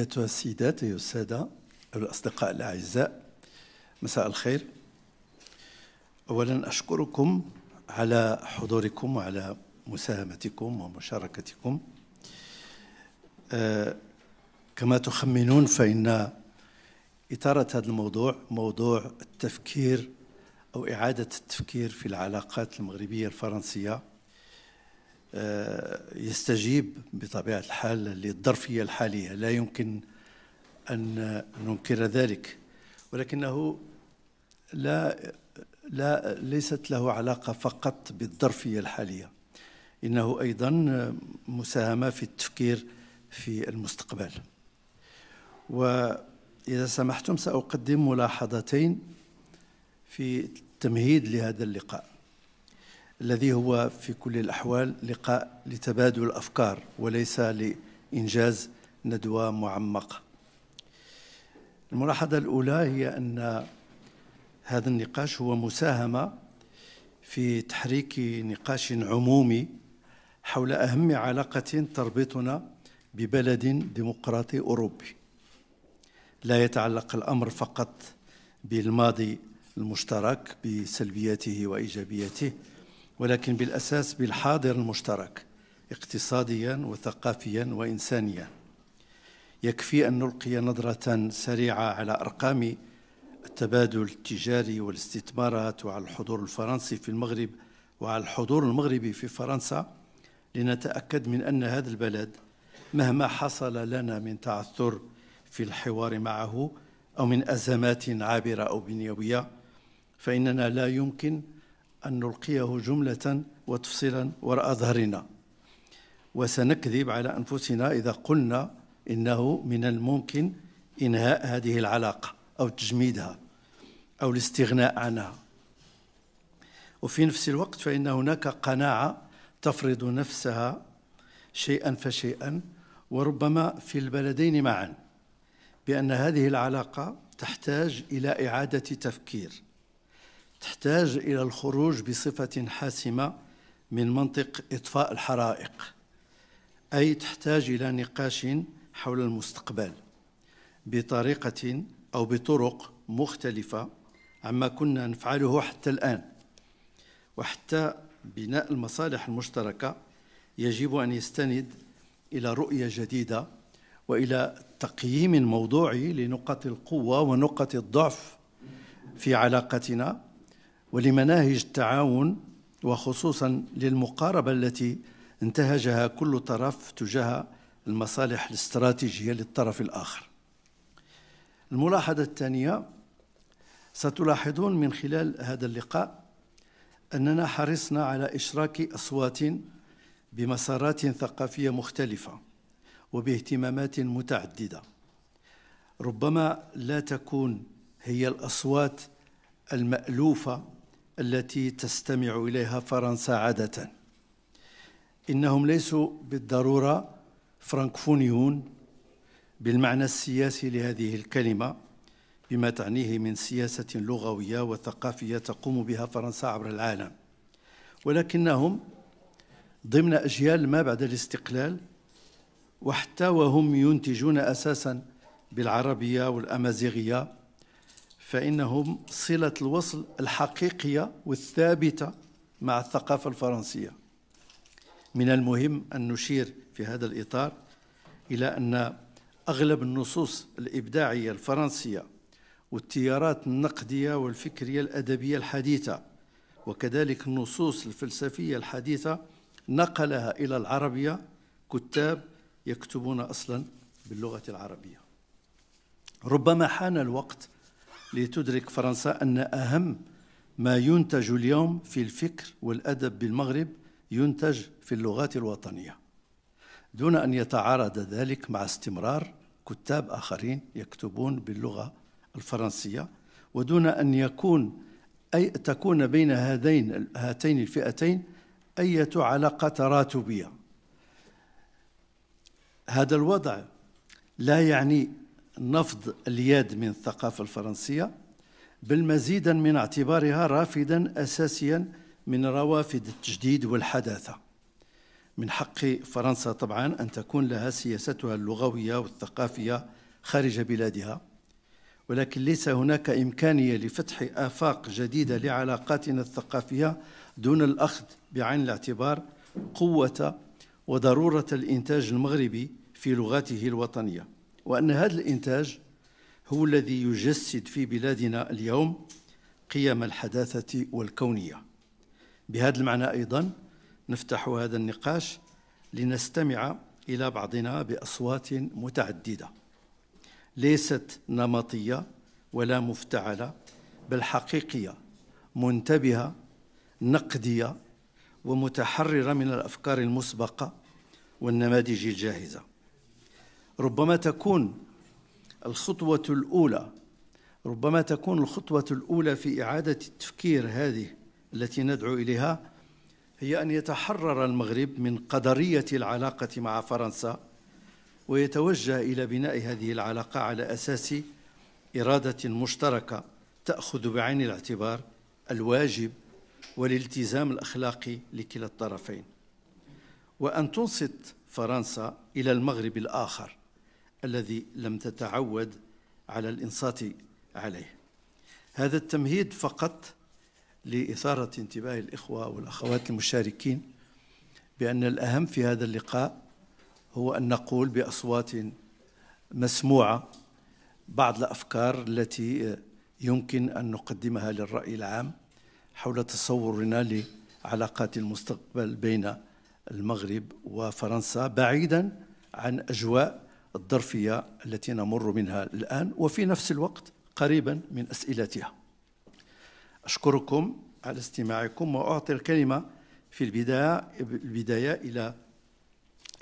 أيتها السيدات أيها السادة الأصدقاء الأعزاء مساء الخير أولا أشكركم على حضوركم وعلى مساهمتكم ومشاركتكم آه، كما تخمنون فإن إثارة هذا الموضوع موضوع التفكير أو إعادة التفكير في العلاقات المغربية الفرنسية يستجيب بطبيعة الحال للظرفية الحالية لا يمكن أن ننكر ذلك ولكنه لا لا ليست له علاقة فقط بالظرفية الحالية إنه أيضا مساهمة في التفكير في المستقبل وإذا سمحتم سأقدم ملاحظتين في تمهيد لهذا اللقاء الذي هو في كل الأحوال لقاء لتبادل الأفكار وليس لإنجاز ندوة معمقة الملاحظة الأولى هي أن هذا النقاش هو مساهمة في تحريك نقاش عمومي حول أهم علاقة تربطنا ببلد ديمقراطي أوروبي لا يتعلق الأمر فقط بالماضي المشترك بسلبياته وإيجابياته ولكن بالاساس بالحاضر المشترك اقتصاديا وثقافيا وانسانيا يكفي ان نلقي نظره سريعه على ارقام التبادل التجاري والاستثمارات وعلى الحضور الفرنسي في المغرب وعلى الحضور المغربي في فرنسا لنتاكد من ان هذا البلد مهما حصل لنا من تعثر في الحوار معه او من ازمات عابره او بنيويه فاننا لا يمكن أن نلقيه جملة وتفصيلا وراء ظهرنا وسنكذب على أنفسنا إذا قلنا إنه من الممكن إنهاء هذه العلاقة أو تجميدها أو الاستغناء عنها وفي نفس الوقت فإن هناك قناعة تفرض نفسها شيئا فشيئا وربما في البلدين معا بأن هذه العلاقة تحتاج إلى إعادة تفكير تحتاج إلى الخروج بصفة حاسمة من منطق إطفاء الحرائق أي تحتاج إلى نقاش حول المستقبل بطريقة أو بطرق مختلفة عما كنا نفعله حتى الآن وحتى بناء المصالح المشتركة يجب أن يستند إلى رؤية جديدة وإلى تقييم موضوعي لنقط القوة ونقط الضعف في علاقتنا ولمناهج التعاون وخصوصا للمقاربة التي انتهجها كل طرف تجاه المصالح الاستراتيجية للطرف الآخر الملاحظة الثانية ستلاحظون من خلال هذا اللقاء أننا حرصنا على إشراك أصوات بمسارات ثقافية مختلفة وباهتمامات متعددة ربما لا تكون هي الأصوات المألوفة التي تستمع اليها فرنسا عاده انهم ليسوا بالضروره فرانكفونيون بالمعنى السياسي لهذه الكلمه بما تعنيه من سياسه لغويه وثقافيه تقوم بها فرنسا عبر العالم ولكنهم ضمن اجيال ما بعد الاستقلال وحتى وهم ينتجون اساسا بالعربيه والامازيغيه فإنهم صلة الوصل الحقيقية والثابتة مع الثقافة الفرنسية من المهم أن نشير في هذا الإطار إلى أن أغلب النصوص الإبداعية الفرنسية والتيارات النقدية والفكرية الأدبية الحديثة وكذلك النصوص الفلسفية الحديثة نقلها إلى العربية كتاب يكتبون أصلا باللغة العربية ربما حان الوقت لتدرك فرنسا أن أهم ما ينتج اليوم في الفكر والأدب بالمغرب ينتج في اللغات الوطنية دون أن يتعارض ذلك مع استمرار كتاب آخرين يكتبون باللغة الفرنسية ودون أن يكون أي تكون بين هذين هاتين الفئتين أية علاقة تراتبية هذا الوضع لا يعني نفض اليد من الثقافة الفرنسية بل مزيدا من اعتبارها رافدا أساسيا من روافد التجديد والحداثة من حق فرنسا طبعا أن تكون لها سياستها اللغوية والثقافية خارج بلادها ولكن ليس هناك إمكانية لفتح آفاق جديدة لعلاقاتنا الثقافية دون الأخذ بعين الاعتبار قوة وضرورة الإنتاج المغربي في لغاته الوطنية وأن هذا الإنتاج هو الذي يجسد في بلادنا اليوم قيم الحداثة والكونية بهذا المعنى أيضا نفتح هذا النقاش لنستمع إلى بعضنا بأصوات متعددة ليست نمطية ولا مفتعلة بل حقيقية منتبهة نقدية ومتحررة من الأفكار المسبقة والنماذج الجاهزة ربما تكون الخطوة الأولى ربما تكون الخطوة الأولى في إعادة التفكير هذه التي ندعو إليها هي أن يتحرر المغرب من قدرية العلاقة مع فرنسا ويتوجه إلى بناء هذه العلاقة على أساس إرادة مشتركة تأخذ بعين الاعتبار الواجب والالتزام الأخلاقي لكلا الطرفين وأن تنصت فرنسا إلى المغرب الآخر الذي لم تتعود على الانصات عليه هذا التمهيد فقط لاثاره انتباه الاخوه والاخوات المشاركين بان الاهم في هذا اللقاء هو ان نقول باصوات مسموعه بعض الافكار التي يمكن ان نقدمها للراي العام حول تصورنا لعلاقات المستقبل بين المغرب وفرنسا بعيدا عن اجواء الظرفية التي نمر منها الآن وفي نفس الوقت قريبا من أسئلتها أشكركم على استماعكم وأعطي الكلمة في البداية, البداية إلى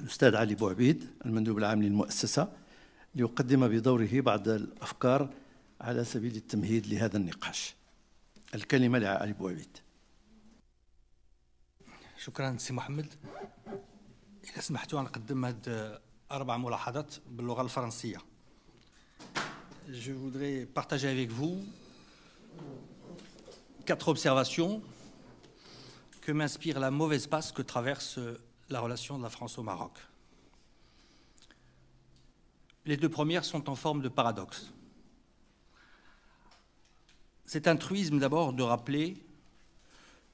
الأستاذ علي بوعبيد المندوب العام للمؤسسة ليقدم بدوره بعض الأفكار على سبيل التمهيد لهذا النقاش الكلمة لعلي بوعبيد شكرا سي محمد إذا سمحتوا أن أقدم هذا Je voudrais partager avec vous quatre observations que m'inspire la mauvaise passe que traverse la relation de la France au Maroc. Les deux premières sont en forme de paradoxe. C'est un truisme d'abord de rappeler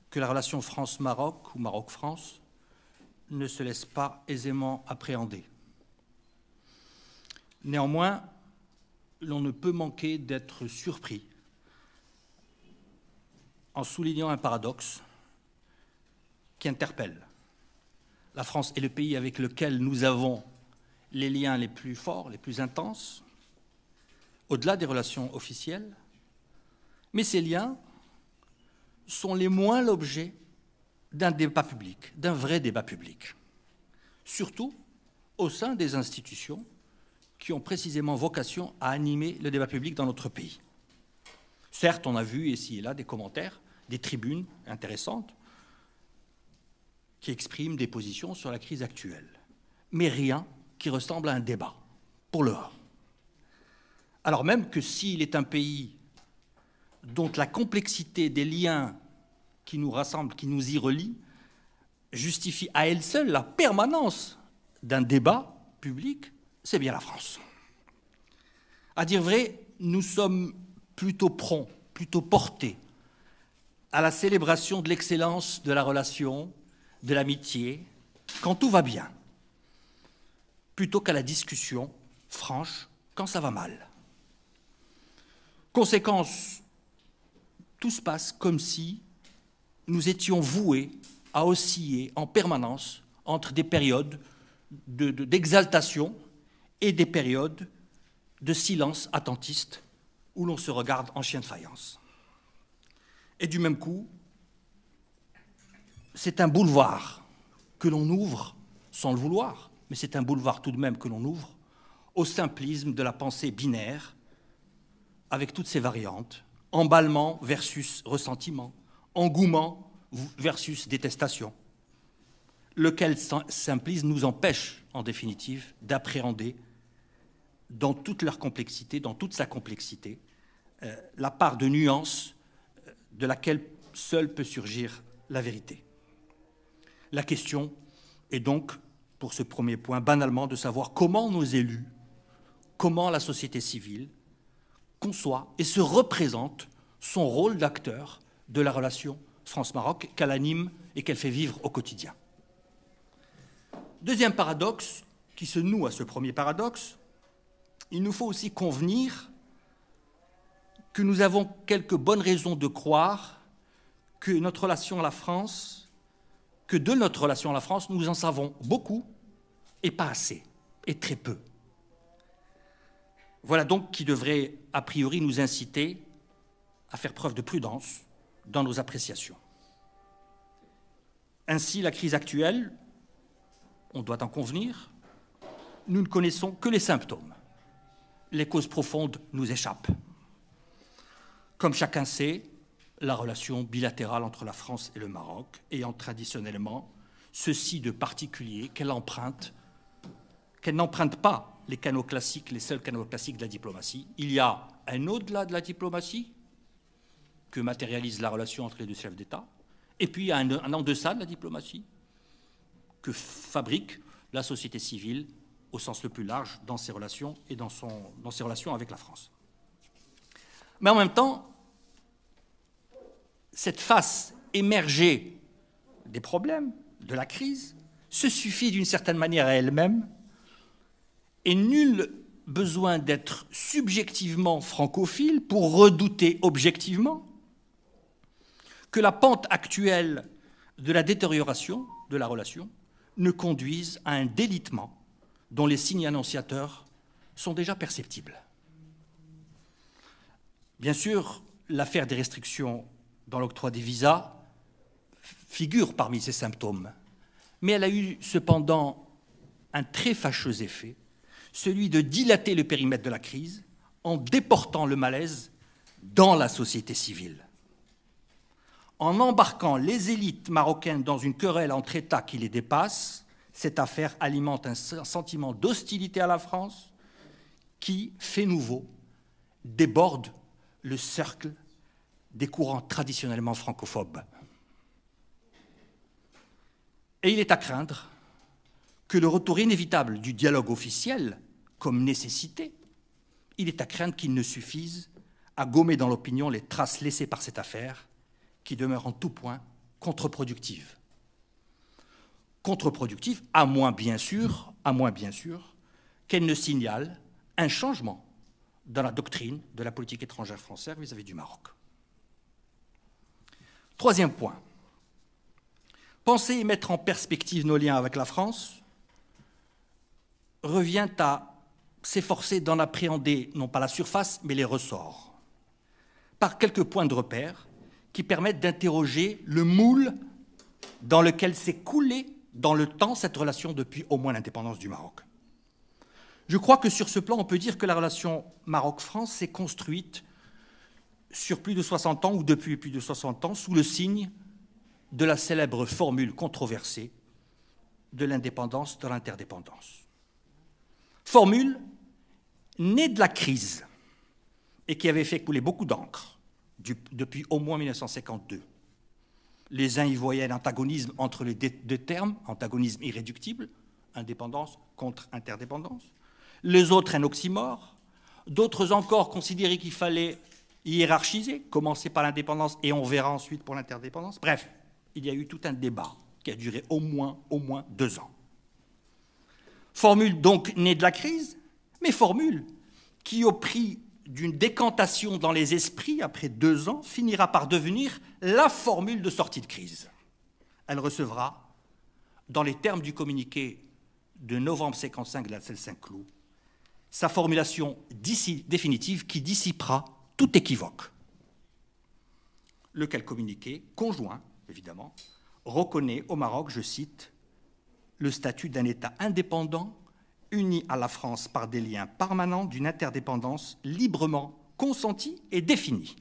que la relation France-Maroc ou Maroc-France ne se laisse pas aisément appréhender. Néanmoins, l'on ne peut manquer d'être surpris en soulignant un paradoxe qui interpelle. La France est le pays avec lequel nous avons les liens les plus forts, les plus intenses, au-delà des relations officielles, mais ces liens sont les moins l'objet d'un débat public, d'un vrai débat public, surtout au sein des institutions qui ont précisément vocation à animer le débat public dans notre pays. Certes, on a vu ici et là des commentaires, des tribunes intéressantes qui expriment des positions sur la crise actuelle, mais rien qui ressemble à un débat, pour le Alors même que s'il est un pays dont la complexité des liens qui nous rassemblent, qui nous y relient, justifie à elle seule la permanence d'un débat public c'est bien la France. À dire vrai, nous sommes plutôt prompts, plutôt portés à la célébration de l'excellence de la relation, de l'amitié, quand tout va bien, plutôt qu'à la discussion franche quand ça va mal. Conséquence, tout se passe comme si nous étions voués à osciller en permanence entre des périodes d'exaltation et des périodes de silence attentiste où l'on se regarde en chien de faïence. Et du même coup, c'est un boulevard que l'on ouvre sans le vouloir, mais c'est un boulevard tout de même que l'on ouvre au simplisme de la pensée binaire, avec toutes ses variantes, emballement versus ressentiment, engouement versus détestation, lequel simplisme nous empêche, en définitive, d'appréhender dans toute leur complexité, dans toute sa complexité, euh, la part de nuance euh, de laquelle seule peut surgir la vérité. La question est donc, pour ce premier point, banalement de savoir comment nos élus, comment la société civile conçoit et se représente son rôle d'acteur de la relation France-Maroc qu'elle anime et qu'elle fait vivre au quotidien. Deuxième paradoxe qui se noue à ce premier paradoxe, il nous faut aussi convenir que nous avons quelques bonnes raisons de croire que notre relation à la France, que de notre relation à la France, nous en savons beaucoup et pas assez, et très peu. Voilà donc qui devrait, a priori, nous inciter à faire preuve de prudence dans nos appréciations. Ainsi, la crise actuelle, on doit en convenir, nous ne connaissons que les symptômes les causes profondes nous échappent. Comme chacun sait, la relation bilatérale entre la France et le Maroc ayant traditionnellement ceci de particulier qu'elle emprunte, qu'elle n'emprunte pas les canaux classiques, les seuls canaux classiques de la diplomatie. Il y a un au-delà de la diplomatie que matérialise la relation entre les deux chefs d'État, et puis il y a un en-deçà de la diplomatie que fabrique la société civile au sens le plus large dans ses relations et dans, son, dans ses relations avec la France. Mais en même temps, cette face émergée des problèmes, de la crise, se suffit d'une certaine manière à elle-même, et nul besoin d'être subjectivement francophile pour redouter objectivement que la pente actuelle de la détérioration de la relation ne conduise à un délitement dont les signes annonciateurs sont déjà perceptibles. Bien sûr, l'affaire des restrictions dans l'octroi des visas figure parmi ces symptômes, mais elle a eu cependant un très fâcheux effet, celui de dilater le périmètre de la crise en déportant le malaise dans la société civile. En embarquant les élites marocaines dans une querelle entre États qui les dépasse, cette affaire alimente un sentiment d'hostilité à la France qui, fait nouveau, déborde le cercle des courants traditionnellement francophobes. Et il est à craindre que le retour inévitable du dialogue officiel, comme nécessité, il est à craindre qu'il ne suffise à gommer dans l'opinion les traces laissées par cette affaire, qui demeure en tout point contre-productive contre-productif, à moins bien sûr, à moins bien sûr, qu'elle ne signale un changement dans la doctrine de la politique étrangère française vis-à-vis du Maroc. Troisième point. Penser et mettre en perspective nos liens avec la France revient à s'efforcer d'en appréhender non pas la surface, mais les ressorts, par quelques points de repère qui permettent d'interroger le moule dans lequel s'est coulé dans le temps cette relation depuis au moins l'indépendance du Maroc. Je crois que sur ce plan, on peut dire que la relation Maroc-France s'est construite sur plus de 60 ans ou depuis plus de 60 ans sous le signe de la célèbre formule controversée de l'indépendance de l'interdépendance. Formule née de la crise et qui avait fait couler beaucoup d'encre depuis au moins 1952. Les uns y voyaient l'antagonisme entre les deux termes, antagonisme irréductible, indépendance contre interdépendance. Les autres, un oxymore. D'autres encore considéraient qu'il fallait hiérarchiser, commencer par l'indépendance et on verra ensuite pour l'interdépendance. Bref, il y a eu tout un débat qui a duré au moins, au moins deux ans. Formule donc née de la crise, mais formule qui, au prix d'une décantation dans les esprits après deux ans finira par devenir la formule de sortie de crise. Elle recevra, dans les termes du communiqué de novembre 1955 de la Saint-Cloud, sa formulation définitive qui dissipera tout équivoque. Lequel communiqué, conjoint évidemment, reconnaît au Maroc, je cite, le statut d'un État indépendant unis à la France par des liens permanents d'une interdépendance librement consentie et définie.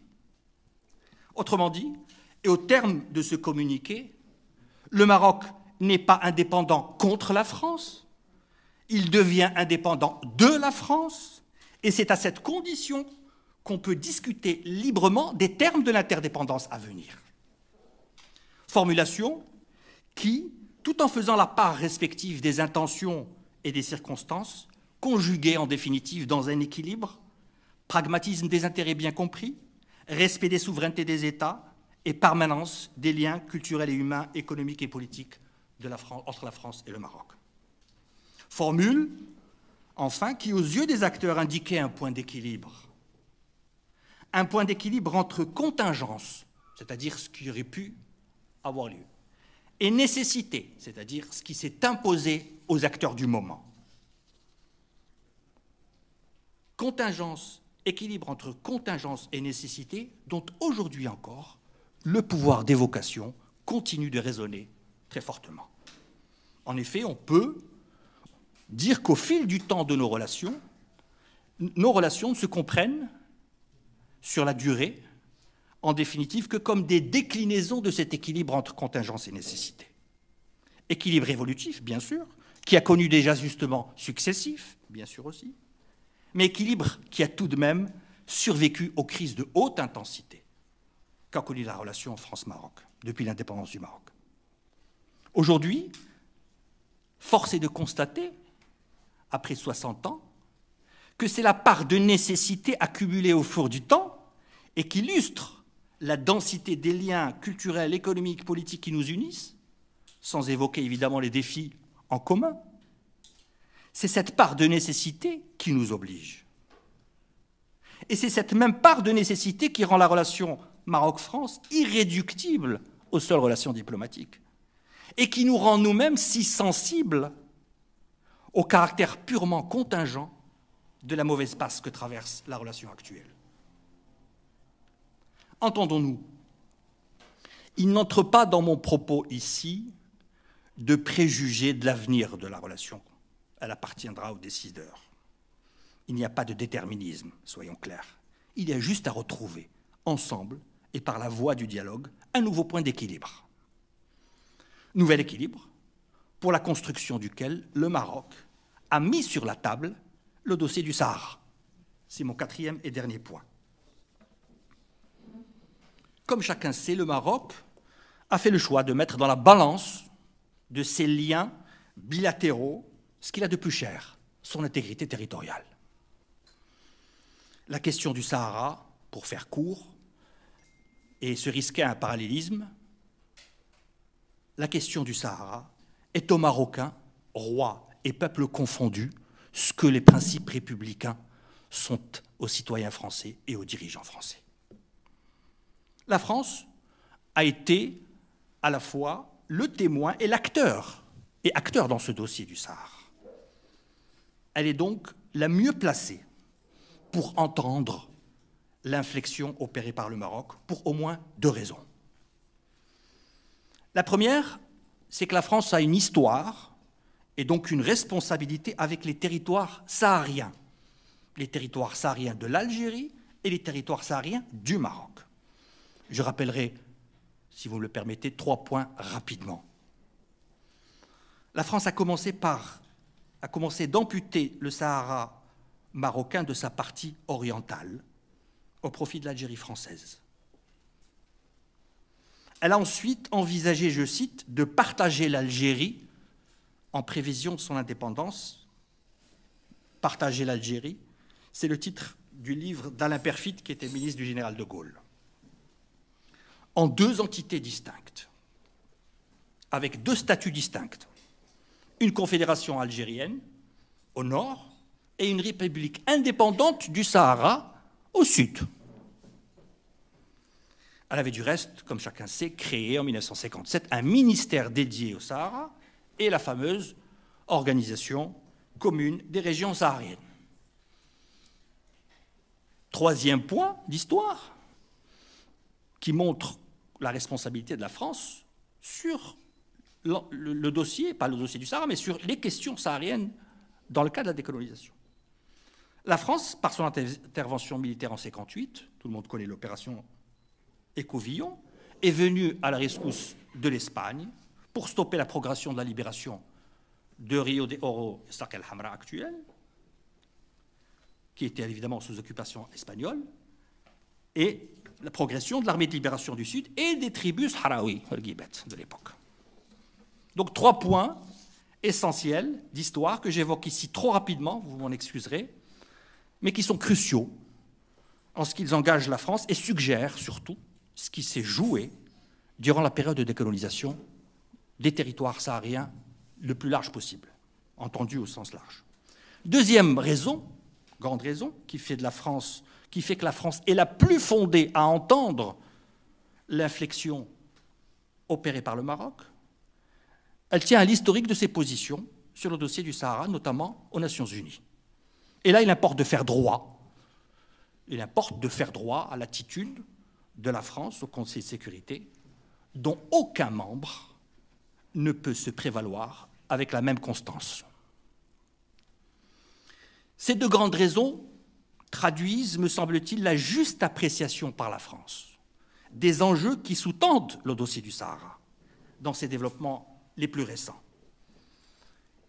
Autrement dit, et au terme de ce communiqué, le Maroc n'est pas indépendant contre la France, il devient indépendant de la France, et c'est à cette condition qu'on peut discuter librement des termes de l'interdépendance à venir. Formulation qui, tout en faisant la part respective des intentions et des circonstances, conjuguées en définitive dans un équilibre, pragmatisme des intérêts bien compris, respect des souverainetés des États et permanence des liens culturels et humains, économiques et politiques de la entre la France et le Maroc. Formule, enfin, qui aux yeux des acteurs indiquait un point d'équilibre. Un point d'équilibre entre contingence, c'est-à-dire ce qui aurait pu avoir lieu, et nécessité, c'est-à-dire ce qui s'est imposé aux acteurs du moment. Contingence, équilibre entre contingence et nécessité, dont aujourd'hui encore, le pouvoir d'évocation continue de résonner très fortement. En effet, on peut dire qu'au fil du temps de nos relations, nos relations ne se comprennent sur la durée, en définitive, que comme des déclinaisons de cet équilibre entre contingence et nécessité. Équilibre évolutif, bien sûr, qui a connu déjà justement successifs, bien sûr aussi, mais équilibre qui a tout de même survécu aux crises de haute intensité qu'a connue la relation France-Maroc depuis l'indépendance du Maroc. Aujourd'hui, force est de constater, après 60 ans, que c'est la part de nécessité accumulée au four du temps et qui illustre la densité des liens culturels, économiques, politiques qui nous unissent, sans évoquer évidemment les défis en commun. C'est cette part de nécessité qui nous oblige. Et c'est cette même part de nécessité qui rend la relation Maroc-France irréductible aux seules relations diplomatiques et qui nous rend nous-mêmes si sensibles au caractère purement contingent de la mauvaise passe que traverse la relation actuelle. Entendons-nous, il n'entre pas dans mon propos ici de préjuger de l'avenir de la relation. Elle appartiendra aux décideurs. Il n'y a pas de déterminisme, soyons clairs. Il y a juste à retrouver, ensemble et par la voie du dialogue, un nouveau point d'équilibre. Nouvel équilibre pour la construction duquel le Maroc a mis sur la table le dossier du Sahara. C'est mon quatrième et dernier point. Comme chacun sait, le Maroc a fait le choix de mettre dans la balance de ses liens bilatéraux ce qu'il a de plus cher, son intégrité territoriale. La question du Sahara, pour faire court, et se risquer à un parallélisme, la question du Sahara est aux Marocains, rois et peuples confondus, ce que les principes républicains sont aux citoyens français et aux dirigeants français. La France a été à la fois le témoin est l'acteur, et acteur dans ce dossier du Sahara. Elle est donc la mieux placée pour entendre l'inflexion opérée par le Maroc, pour au moins deux raisons. La première, c'est que la France a une histoire et donc une responsabilité avec les territoires sahariens, les territoires sahariens de l'Algérie et les territoires sahariens du Maroc. Je rappellerai si vous me le permettez, trois points rapidement. La France a commencé par a commencé d'amputer le Sahara marocain de sa partie orientale au profit de l'Algérie française. Elle a ensuite envisagé, je cite, de partager l'Algérie en prévision de son indépendance. Partager l'Algérie, c'est le titre du livre d'Alain Perfit qui était ministre du général de Gaulle en deux entités distinctes, avec deux statuts distincts. Une confédération algérienne au nord et une république indépendante du Sahara au sud. Elle avait du reste, comme chacun sait, créé en 1957 un ministère dédié au Sahara et la fameuse organisation commune des régions sahariennes. Troisième point d'histoire, qui montre la responsabilité de la France sur le, dossier, pas le dossier du Sahara, mais sur les questions sahariennes dans le cadre de la décolonisation. La France, par son intervention militaire en 1958, tout le monde connaît l'opération Écovillon, est venue à la rescousse de l'Espagne pour stopper la progression de la libération de Rio de Oro et el Hamra actuel, qui était évidemment sous occupation espagnole, et la progression de l'armée de libération du Sud et des tribus Gibet, de l'époque. Donc trois points essentiels d'histoire que j'évoque ici trop rapidement, vous m'en excuserez, mais qui sont cruciaux en ce qu'ils engagent la France et suggèrent surtout ce qui s'est joué durant la période de décolonisation des territoires sahariens le plus large possible, entendu au sens large. Deuxième raison, grande raison, qui fait de la France qui fait que la France est la plus fondée à entendre l'inflexion opérée par le Maroc. Elle tient à l'historique de ses positions sur le dossier du Sahara, notamment aux Nations Unies. Et là, il importe de faire droit. Il importe de faire droit à l'attitude de la France au Conseil de sécurité, dont aucun membre ne peut se prévaloir avec la même constance. Ces deux grandes raisons traduisent, me semble-t-il, la juste appréciation par la France des enjeux qui sous-tendent le dossier du Sahara dans ses développements les plus récents.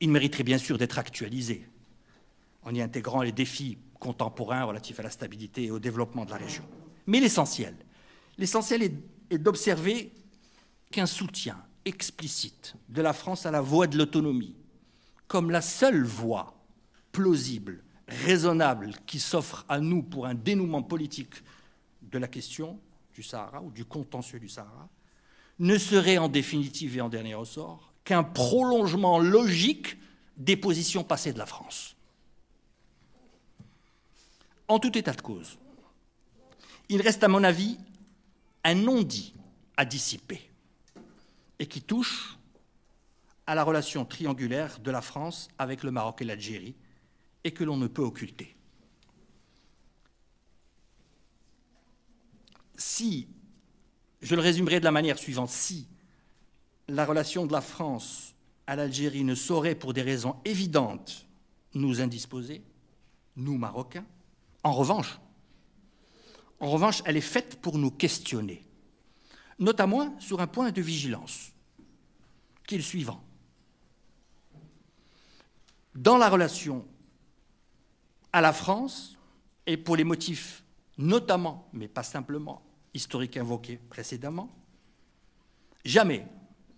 Il mériterait bien sûr d'être actualisé en y intégrant les défis contemporains relatifs à la stabilité et au développement de la région. Mais l'essentiel, l'essentiel est d'observer qu'un soutien explicite de la France à la voie de l'autonomie, comme la seule voie plausible raisonnable qui s'offre à nous pour un dénouement politique de la question du Sahara ou du contentieux du Sahara ne serait en définitive et en dernier ressort qu'un prolongement logique des positions passées de la France. En tout état de cause, il reste à mon avis un non-dit à dissiper et qui touche à la relation triangulaire de la France avec le Maroc et l'Algérie, et que l'on ne peut occulter. Si, je le résumerai de la manière suivante, si la relation de la France à l'Algérie ne saurait, pour des raisons évidentes, nous indisposer, nous Marocains, en revanche, en revanche, elle est faite pour nous questionner, notamment sur un point de vigilance, qui est le suivant. Dans la relation à la France, et pour les motifs notamment, mais pas simplement, historiques invoqués précédemment, jamais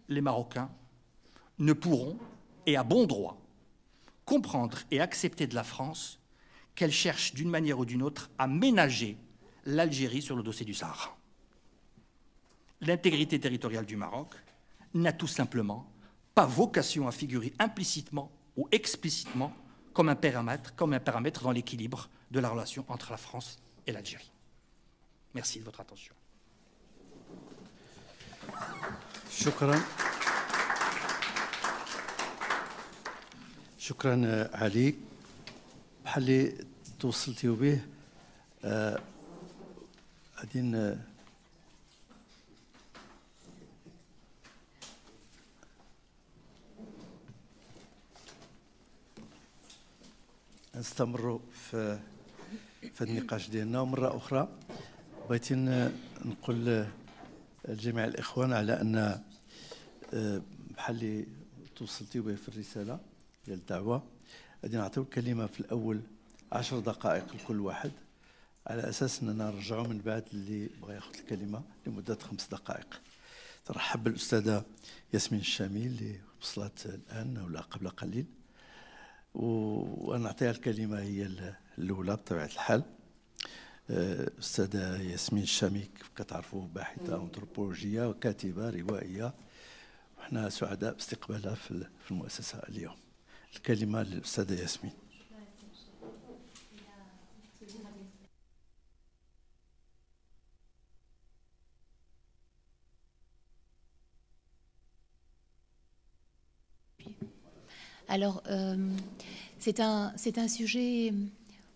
les Marocains ne pourront, et à bon droit, comprendre et accepter de la France qu'elle cherche d'une manière ou d'une autre à ménager l'Algérie sur le dossier du Sahara. L'intégrité territoriale du Maroc n'a tout simplement pas vocation à figurer implicitement ou explicitement comme un paramètre, comme un paramètre dans l'équilibre de la relation entre la France et l'Algérie. Merci de votre attention. Shukran. Eh, نستمروا في في النقاش ديالنا ومره اخرى بغيت نقول لجميع الاخوان على ان آه، بحال اللي توصلتي به في الرساله ديال الدعوه غادي نعطيو الكلمه في الاول عشر دقائق لكل واحد على اساس اننا نرجعوا من بعد اللي بغى ياخذ الكلمه لمده خمس دقائق ترحب بالاستاذه ياسمين الشامي اللي وصلت الان ولا قبل قليل ونعطيها الكلمه هي الاولى بطبيعه الحال آه، استاذه ياسمين الشاميك كتعرفوا باحثه انثروبولوجيه وكاتبه روائيه وحنا سعداء باستقبالها في المؤسسه اليوم الكلمه للاستاذه ياسمين Alors, euh, c'est un, un, sujet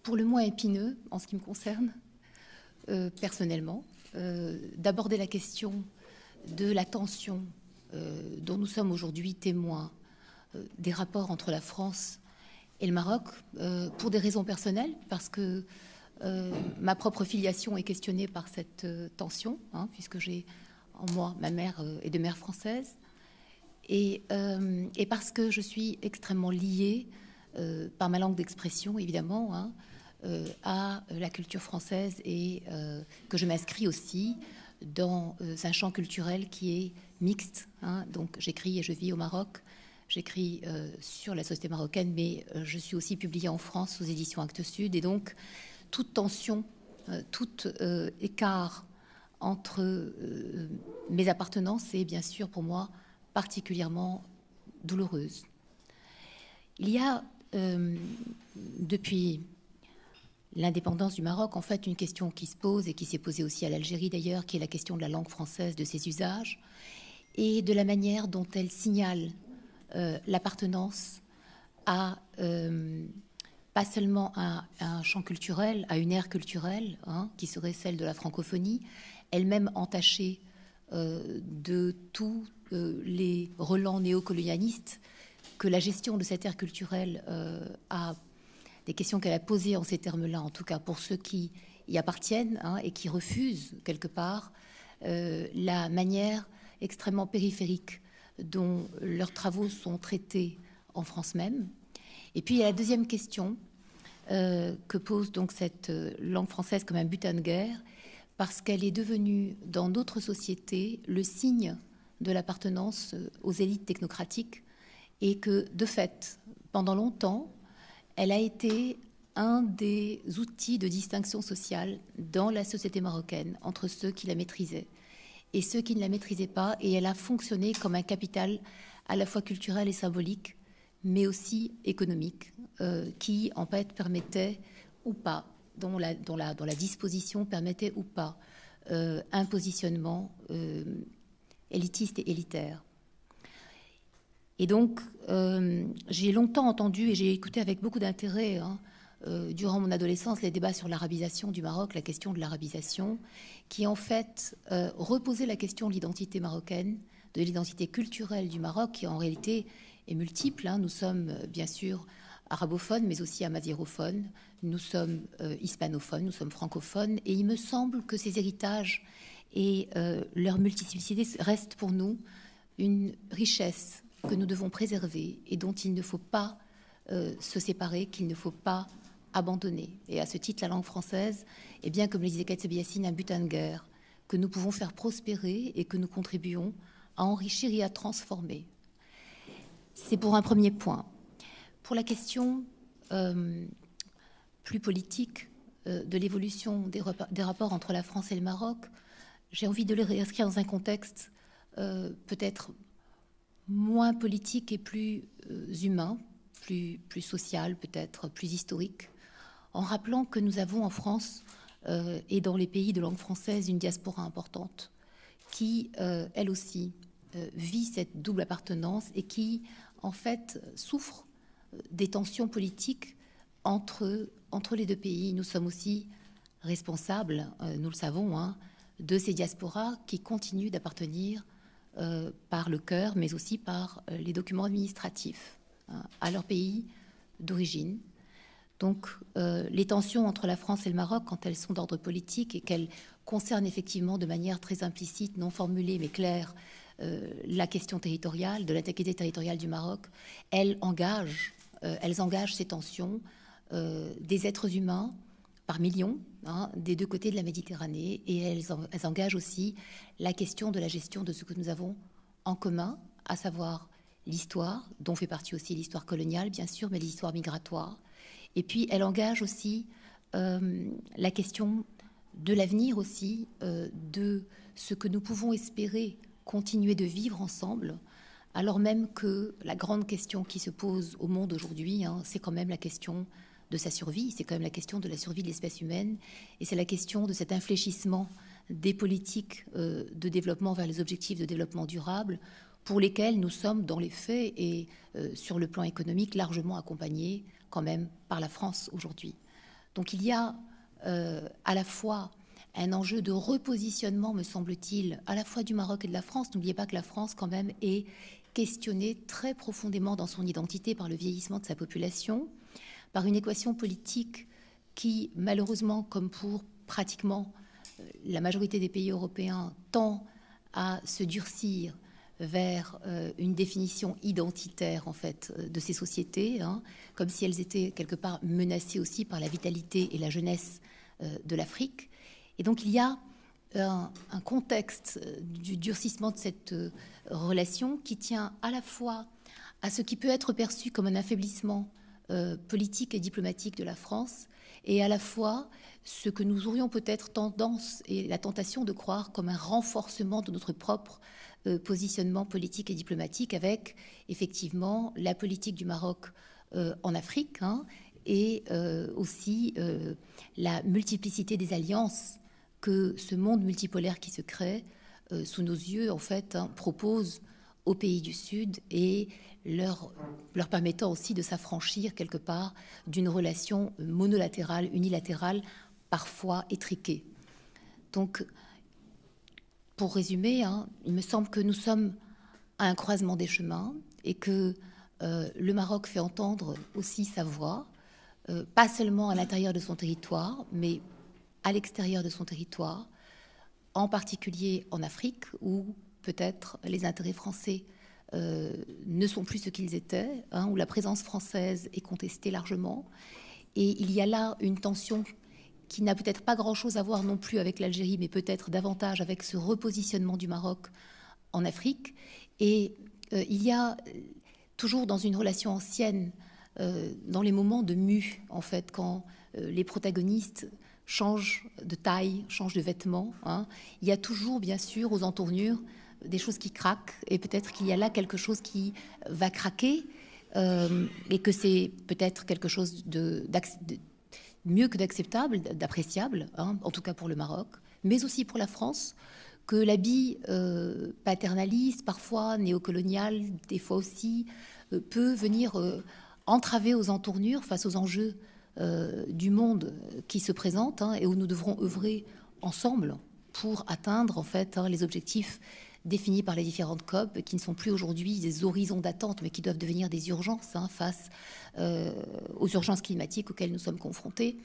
pour le moins épineux en ce qui me concerne, euh, personnellement, euh, d'aborder la question de la tension dont nous sommes aujourd'hui témoins des rapports entre la France et le Maroc, pour des raisons personnelles, parce que ma propre filiation est questionnée par cette tension, hein, puisque j'ai en moi ma mère et de mère française, et, euh, et, parce que je suis extrêmement liée, euh, par ma langue d'expression évidemment, hein, euh, à la culture française et que je m'inscris aussi dans un champ culturel qui est mixte. Hein. donc j'écris et je vis au Maroc. J'écris sur la société marocaine, mais je suis aussi publiée en France aux éditions Actes Sud. Et donc, toute tension, tout écart entre mes appartenances est bien sûr pour moi particulièrement douloureuse. Il y a, euh, depuis l'indépendance du Maroc, en fait, une question qui se pose et qui s'est posée aussi à l'Algérie d'ailleurs, qui est la question de la langue française, de ses usages et de la manière dont elle signale euh, l'appartenance à euh, pas seulement à, un champ culturel, à une ère culturelle, hein, qui serait celle de la francophonie, elle-même entachée de tout euh, les relents néocolonialistes que la gestion de cette aire culturelle euh, a des questions qu'elle a posées en ces termes-là, en tout cas pour ceux qui y appartiennent hein, et qui refusent quelque part euh, la manière extrêmement périphérique dont leurs travaux sont traités en France même. Et puis il y a la deuxième question que pose donc cette langue française comme un butin de guerre, parce qu'elle est devenue dans d'autres sociétés le signe de l'appartenance euh, aux élites technocratiques et que, de fait, pendant longtemps, elle a été un des outils de distinction sociale dans la société marocaine entre ceux qui la maîtrisaient et ceux qui ne la maîtrisaient pas, et elle a fonctionné comme un capital à la fois culturel et symbolique, mais aussi économique, euh, qui en fait permettait ou pas, dont la, disposition permettait ou pas euh, un positionnement élitiste et élitaire. Et donc, euh, j'ai longtemps entendu et j'ai écouté avec beaucoup d'intérêt, hein, euh, durant mon adolescence, les débats sur l'arabisation du Maroc, la question de l'arabisation, qui en fait euh, reposait la question de l'identité marocaine, de l'identité culturelle du Maroc, qui en réalité est multiple. Hein. Nous sommes euh, bien sûr arabophones, mais aussi amazérophones, nous sommes hispanophones, nous sommes francophones, et il me semble que ces héritages et euh, leur multiplicité reste pour nous une richesse que nous devons préserver et dont il ne faut pas euh, se séparer, qu'il ne faut pas abandonner. Et à ce titre, la langue française est bien, comme le disait Yassine, un butin de guerre que nous pouvons faire prospérer et que nous contribuons à enrichir et à transformer. C'est pour un premier point. Pour la question euh, plus politique de l'évolution des, rapports entre la France et le Maroc, j'ai envie de les réinscrire dans un contexte euh, peut-être moins politique et plus euh, humain, plus, social peut-être, plus historique, en rappelant que nous avons en France euh, et dans les pays de langue française une diaspora importante qui, elle aussi, vit cette double appartenance et qui, en fait, souffre des tensions politiques entre, entre les deux pays. Nous sommes aussi responsables, nous le savons, hein, de ces diasporas qui continuent d'appartenir euh, par le cœur, mais aussi par euh, les documents administratifs hein, à leur pays d'origine. Donc euh, les tensions entre la France et le Maroc, quand elles sont d'ordre politique et qu'elles concernent effectivement de manière très implicite, non formulée mais claire, la question territoriale, de l'intégrité territoriale du Maroc, elles engagent, elles engagent ces tensions des êtres humains par millions hein, des deux côtés de la Méditerranée et elles, engagent aussi la question de la gestion de ce que nous avons en commun, à savoir l'histoire, dont fait partie aussi l'histoire coloniale bien sûr, mais l'histoire migratoire. Et puis elle engage aussi euh, la question de l'avenir aussi, euh, de ce que nous pouvons espérer continuer de vivre ensemble, alors même que la grande question qui se pose au monde aujourd'hui, hein, c'est quand même la question de sa survie. C'est quand même la question de la survie de l'espèce humaine et c'est la question de cet infléchissement des politiques euh, de développement vers les objectifs de développement durable pour lesquels nous sommes dans les faits et euh, sur le plan économique largement accompagnés quand même par la France aujourd'hui. Donc il y a euh, à la fois un enjeu de repositionnement, me semble-t-il, à la fois du Maroc et de la France. N'oubliez pas que la France quand même est questionnée très profondément dans son identité par le vieillissement de sa population, par une équation politique qui, malheureusement, comme pour pratiquement euh, la majorité des pays européens, tend à se durcir vers euh, une définition identitaire en fait euh, de ces sociétés, hein, comme si elles étaient quelque part menacées aussi par la vitalité et la jeunesse de l'Afrique. Et donc il y a un, contexte du durcissement de cette relation qui tient à la fois à ce qui peut être perçu comme un affaiblissement euh, politique et diplomatique de la France, et à la fois ce que nous aurions peut-être tendance et la tentation de croire comme un renforcement de notre propre euh, positionnement politique et diplomatique avec effectivement la politique du Maroc euh, en Afrique hein, et aussi la multiplicité des alliances que ce monde multipolaire qui se crée sous nos yeux en fait hein, propose aux pays du Sud et leur, leur permettant aussi de s'affranchir quelque part d'une relation monolatérale, unilatérale, parfois étriquée. Donc, pour résumer, hein, il me semble que nous sommes à un croisement des chemins et que euh, le Maroc fait entendre aussi sa voix, euh, pas seulement à l'intérieur de son territoire, mais à l'extérieur de son territoire, en particulier en Afrique, où peut-être les intérêts français euh, ne sont plus ce qu'ils étaient, hein, où la présence française est contestée largement. Et il y a là une tension qui n'a peut-être pas grand-chose à voir non plus avec l'Algérie, mais peut-être davantage avec ce repositionnement du Maroc en Afrique. Et euh, il y a euh, toujours dans une relation ancienne, dans les moments de mue, en fait, quand les protagonistes changent de taille, changent de vêtements, hein, il y a toujours, bien sûr, aux entournures, des choses qui craquent, et peut-être qu'il y a là quelque chose qui va craquer, euh, et que c'est peut-être quelque chose de, mieux que d'acceptable, d'appréciable, hein, en tout cas pour le Maroc, mais aussi pour la France, que l'habit euh, paternaliste, parfois néocolonial, des fois aussi, euh, peut venir entraver aux entournures face aux enjeux du monde qui se présentent hein, et où nous devrons œuvrer ensemble pour atteindre en fait hein, les objectifs définies par les différentes COP, qui ne sont plus aujourd'hui des horizons d'attente, mais qui doivent devenir des urgences hein, face euh, aux urgences climatiques auxquelles nous sommes confrontés.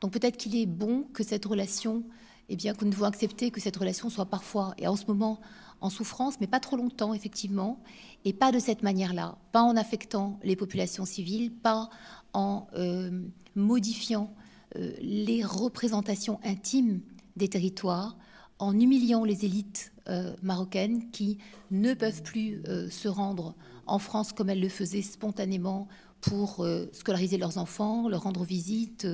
Donc peut-être qu'il est bon que cette relation, eh bien, que nous devons accepter que cette relation soit parfois, et en ce moment, en souffrance, mais pas trop longtemps, effectivement, et pas de cette manière-là, pas en affectant les populations civiles, pas en euh, modifiant euh, les représentations intimes des territoires, en humiliant les élites euh, marocaines qui ne peuvent plus euh, se rendre en France comme elles le faisaient spontanément pour euh, scolariser leurs enfants, leur rendre visite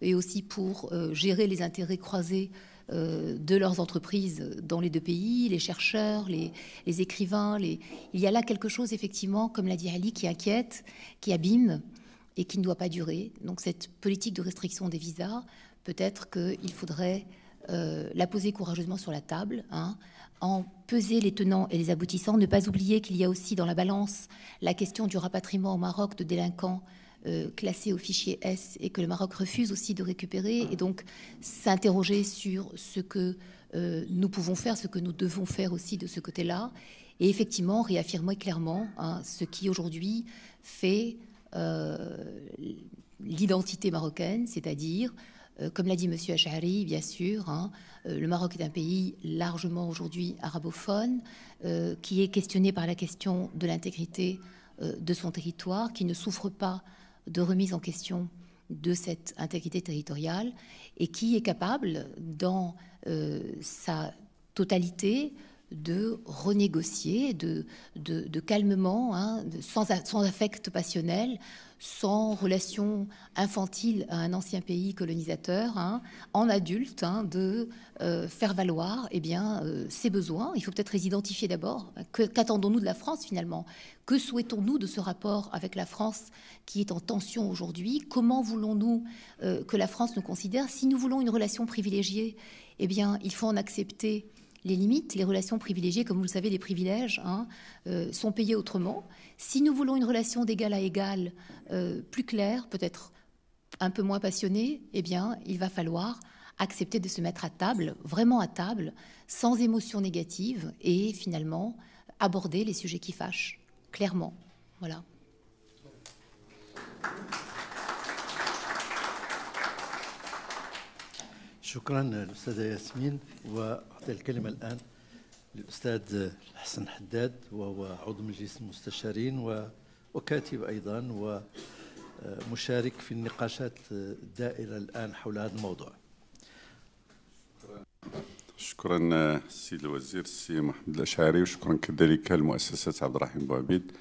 et aussi pour gérer les intérêts croisés de leurs entreprises dans les deux pays, les chercheurs, les, écrivains. Il y a là quelque chose, effectivement, comme l'a dit Ali, qui inquiète, qui abîme et qui ne doit pas durer. Donc cette politique de restriction des visas, peut-être qu'il faudrait la poser courageusement sur la table, hein, en peser les tenants et les aboutissants, ne pas oublier qu'il y a aussi dans la balance la question du rapatriement au Maroc de délinquants euh, classés au fichier S et que le Maroc refuse aussi de récupérer, et donc s'interroger sur ce que euh, nous pouvons faire, ce que nous devons faire aussi de ce côté-là, et effectivement réaffirmer clairement hein, ce qui aujourd'hui fait euh, l'identité marocaine, c'est-à-dire euh, comme l'a dit M. Achari, bien sûr, hein, euh, le Maroc est un pays largement aujourd'hui arabophone, euh, qui est questionné par la question de l'intégrité de son territoire, qui ne souffre pas de remise en question de cette intégrité territoriale et qui est capable, dans sa totalité, de renégocier, de, calmement, hein, sans, affect passionnel, sans relation infantile à un ancien pays colonisateur, hein, en adulte, hein, de euh, faire valoir eh bien, euh, ses besoins. Il faut peut-être les identifier d'abord. Qu'attendons-nous de la France finalement Que souhaitons-nous de ce rapport avec la France qui est en tension aujourd'hui Comment voulons-nous euh, que la France nous considère Si nous voulons une relation privilégiée, eh bien, il faut en accepter les limites, les relations privilégiées, comme vous le savez, les privilèges, hein, euh, sont payés autrement. Si nous voulons une relation d'égal à égal euh, plus claire, peut-être un peu moins passionnée, eh bien, il va falloir accepter de se mettre à table, vraiment à table, sans émotions négatives, et finalement aborder les sujets qui fâchent, clairement. Voilà. شكرا الأستاذة ياسمين وأعطي الكلمة الآن للأستاذ حسن حداد وهو عضو مجلس المستشارين وكاتب أيضا ومشارك في النقاشات الدائرة الآن حول هذا الموضوع شكرا السيد الوزير السي محمد الاشعري وشكرا كذلك المؤسسات عبد الرحيم بوعبيد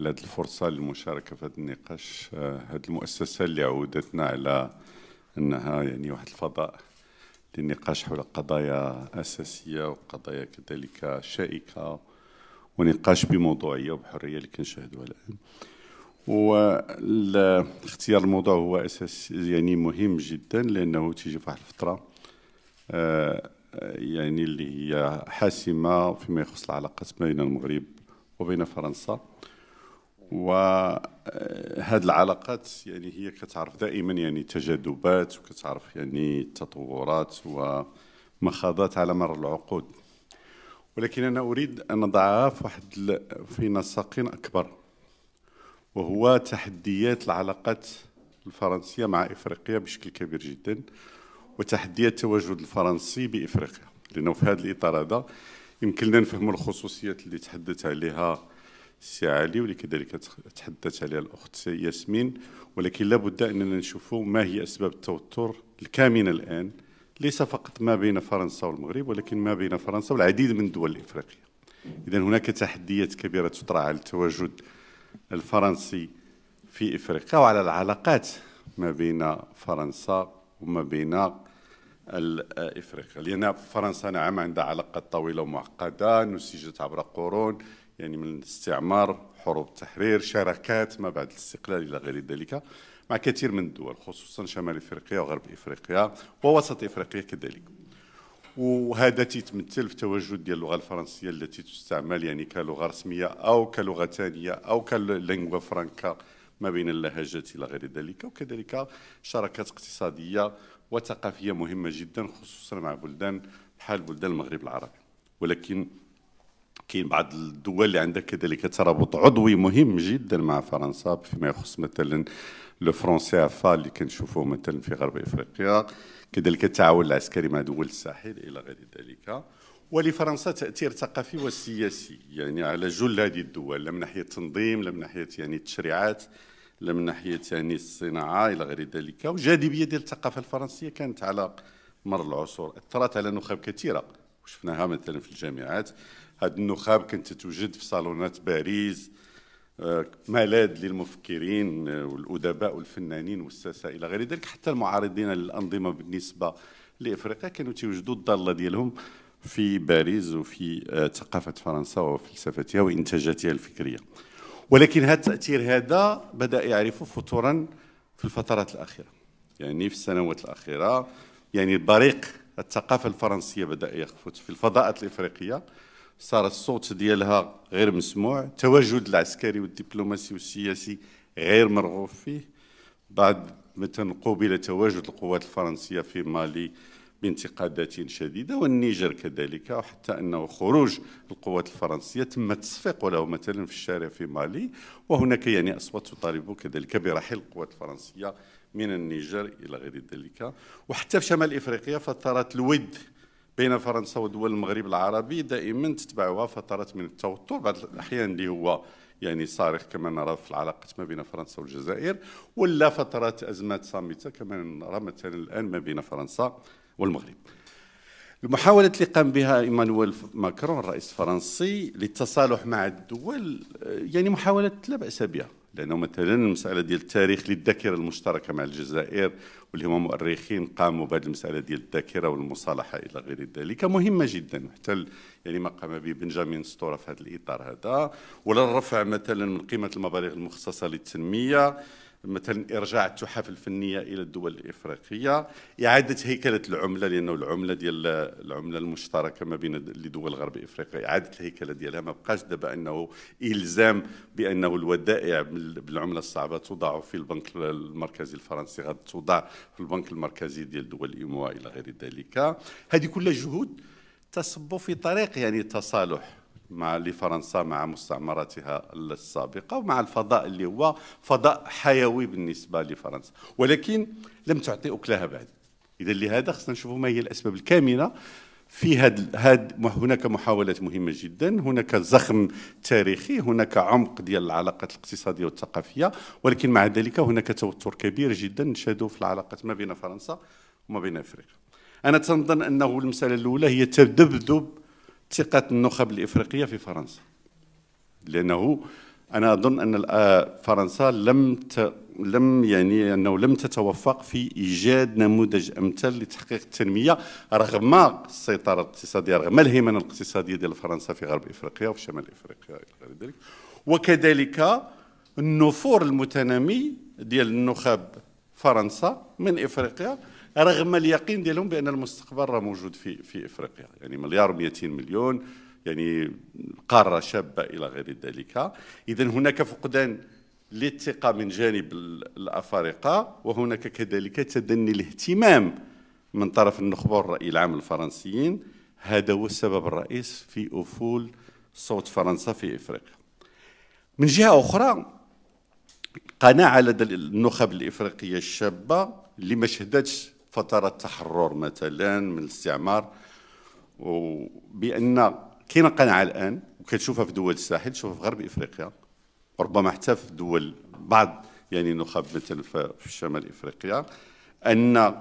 على هذه الفرصه للمشاركه في هذا النقاش هذه المؤسسه اللي عودتنا على انها يعني واحد الفضاء للنقاش حول قضايا أساسية وقضايا كذلك شائكة ونقاش بموضوعية وبحرية اللي كنشاهدوها الآن واختيار الموضوع هو أساس يعني مهم جدا لأنه تيجي في واحد الفترة آه، يعني اللي هي حاسمة فيما يخص العلاقات بين المغرب وبين فرنسا وهذه العلاقات يعني هي كتعرف دائما يعني تجاذبات وكتعرف يعني تطورات ومخاضات على مر العقود ولكن انا اريد ان اضعها في واحد في نسق اكبر وهو تحديات العلاقات الفرنسيه مع افريقيا بشكل كبير جدا وتحديات التواجد الفرنسي بافريقيا لانه في هذا الاطار هذا يمكن لنا نفهموا الخصوصيات اللي تحدث عليها السي علي ولكذلك تحدثت عليها الاخت ياسمين ولكن لابد اننا نشوفوا ما هي اسباب التوتر الكامنه الان ليس فقط ما بين فرنسا والمغرب ولكن ما بين فرنسا والعديد من الدول الافريقيه اذا هناك تحديات كبيره تطرا على التواجد الفرنسي في افريقيا وعلى العلاقات ما بين فرنسا وما بين افريقيا لان فرنسا نعم عندها علاقات طويله ومعقده نسجت عبر قرون يعني من الاستعمار حروب التحرير شراكات ما بعد الاستقلال إلى غير ذلك مع كثير من الدول خصوصا شمال افريقيا وغرب افريقيا ووسط افريقيا كذلك وهذا تيتمثل في تواجد ديال اللغه الفرنسيه التي تستعمل يعني كلغه رسميه او كلغه ثانيه او كلينغوا فرانكا ما بين اللهجات الى غير ذلك وكذلك شراكات اقتصاديه وثقافيه مهمه جدا خصوصا مع بلدان بحال بلدان المغرب العربي ولكن كاين بعض الدول اللي عندها كذلك ترابط عضوي مهم جدا مع فرنسا فيما يخص مثلا لو فرونسي افا اللي كنشوفوه مثلا في غرب افريقيا كذلك التعاون العسكري مع دول الساحل الى غير ذلك ولفرنسا تاثير ثقافي وسياسي يعني على جل هذه الدول لا من ناحيه التنظيم لا من ناحيه يعني التشريعات لا من ناحيه يعني الصناعه الى غير ذلك وجاذبيه ديال الثقافه الفرنسيه كانت على مر العصور اثرت على نخب كثيره وشفناها مثلا في الجامعات هذه النخب كانت تتوجد في صالونات باريس آه، ملاذ للمفكرين آه، والادباء والفنانين والساسه الى غير ذلك حتى المعارضين للانظمه بالنسبه لافريقيا كانوا تيوجدوا الضاله ديالهم في باريس وفي آه، ثقافه فرنسا وفلسفتها وانتاجاتها الفكريه ولكن هذا التاثير هذا بدا يعرف فتورا في الفترات الاخيره يعني في السنوات الاخيره يعني بريق الثقافه الفرنسيه بدا يخفت في الفضاءات الافريقيه صار الصوت ديالها غير مسموع التواجد العسكري والدبلوماسي والسياسي غير مرغوب فيه بعد مثلا قوبل تواجد القوات الفرنسيه في مالي بانتقادات شديده والنيجر كذلك وحتى انه خروج القوات الفرنسيه تم تصفيق له مثلا في الشارع في مالي وهناك يعني اصوات تطالب كذلك برحيل القوات الفرنسيه من النيجر الى غير ذلك وحتى في شمال افريقيا فتره الود بين فرنسا ودول المغرب العربي دائما تتبعها فترات من التوتر بعض الاحيان اللي هو يعني صارخ كما نرى في العلاقات ما بين فرنسا والجزائر ولا فترات ازمات صامته كما نرى مثلا الان ما بين فرنسا والمغرب. المحاولة اللي قام بها إيمانويل ماكرون الرئيس الفرنسي للتصالح مع الدول يعني محاولة لا بأس بها لانه مثلا المساله ديال التاريخ للذاكره المشتركه مع الجزائر واللي هما مؤرخين قاموا بهذه المساله ديال الذاكره والمصالحه الى غير ذلك مهمه جدا حتى يعني ما قام به بنجامين سطوره في هذا الاطار هذا ولا الرفع مثلا من قيمه المبالغ المخصصه للتنميه مثلا ارجاع التحف الفنيه الى الدول الافريقيه اعاده هيكله العمله لانه العمله ديال العمله المشتركه ما بين لدول غرب افريقيا اعاده الهيكله ديالها ما بقاش دابا انه الزام بانه الودائع بالعمله الصعبه توضع في البنك المركزي الفرنسي غادي توضع في البنك المركزي ديال دول الاموا الى غير ذلك هذه كلها جهود تصب في طريق يعني التصالح مع لفرنسا مع مستعمراتها السابقة ومع الفضاء اللي هو فضاء حيوي بالنسبة لفرنسا ولكن لم تعطي أكلها بعد إذا لهذا خصنا نشوف ما هي الأسباب الكامنة في هاد هاد هناك محاولات مهمه جدا هناك زخم تاريخي هناك عمق ديال العلاقات الاقتصاديه والثقافيه ولكن مع ذلك هناك توتر كبير جدا نشهده في العلاقات ما بين فرنسا وما بين افريقيا انا تنظن انه المساله الاولى هي تذبذب ثقة النخب الإفريقية في فرنسا لأنه أنا أظن أن فرنسا لم ت... لم يعني أنه لم تتوفق في إيجاد نموذج أمثل لتحقيق التنمية رغم السيطرة الاقتصادية رغم الهيمنة الاقتصادية ديال فرنسا في غرب إفريقيا وفي شمال إفريقيا إلى غير ذلك وكذلك النفور المتنامي ديال النخب فرنسا من إفريقيا رغم اليقين ديالهم بان المستقبل راه موجود في في افريقيا يعني مليار و200 مليون يعني قاره شابه الى غير ذلك اذا هناك فقدان للثقه من جانب الافارقه وهناك كذلك تدني الاهتمام من طرف النخبه والراي العام الفرنسيين هذا هو السبب الرئيس في افول صوت فرنسا في افريقيا من جهه اخرى قناعه لدى النخب الافريقيه الشابه اللي ما شهدتش فترة تحرر مثلا من الاستعمار وبأن كاينة قناعة الآن وكتشوفها في دول الساحل تشوفها في غرب إفريقيا ربما حتى في دول بعض يعني نخب مثلا في شمال إفريقيا أن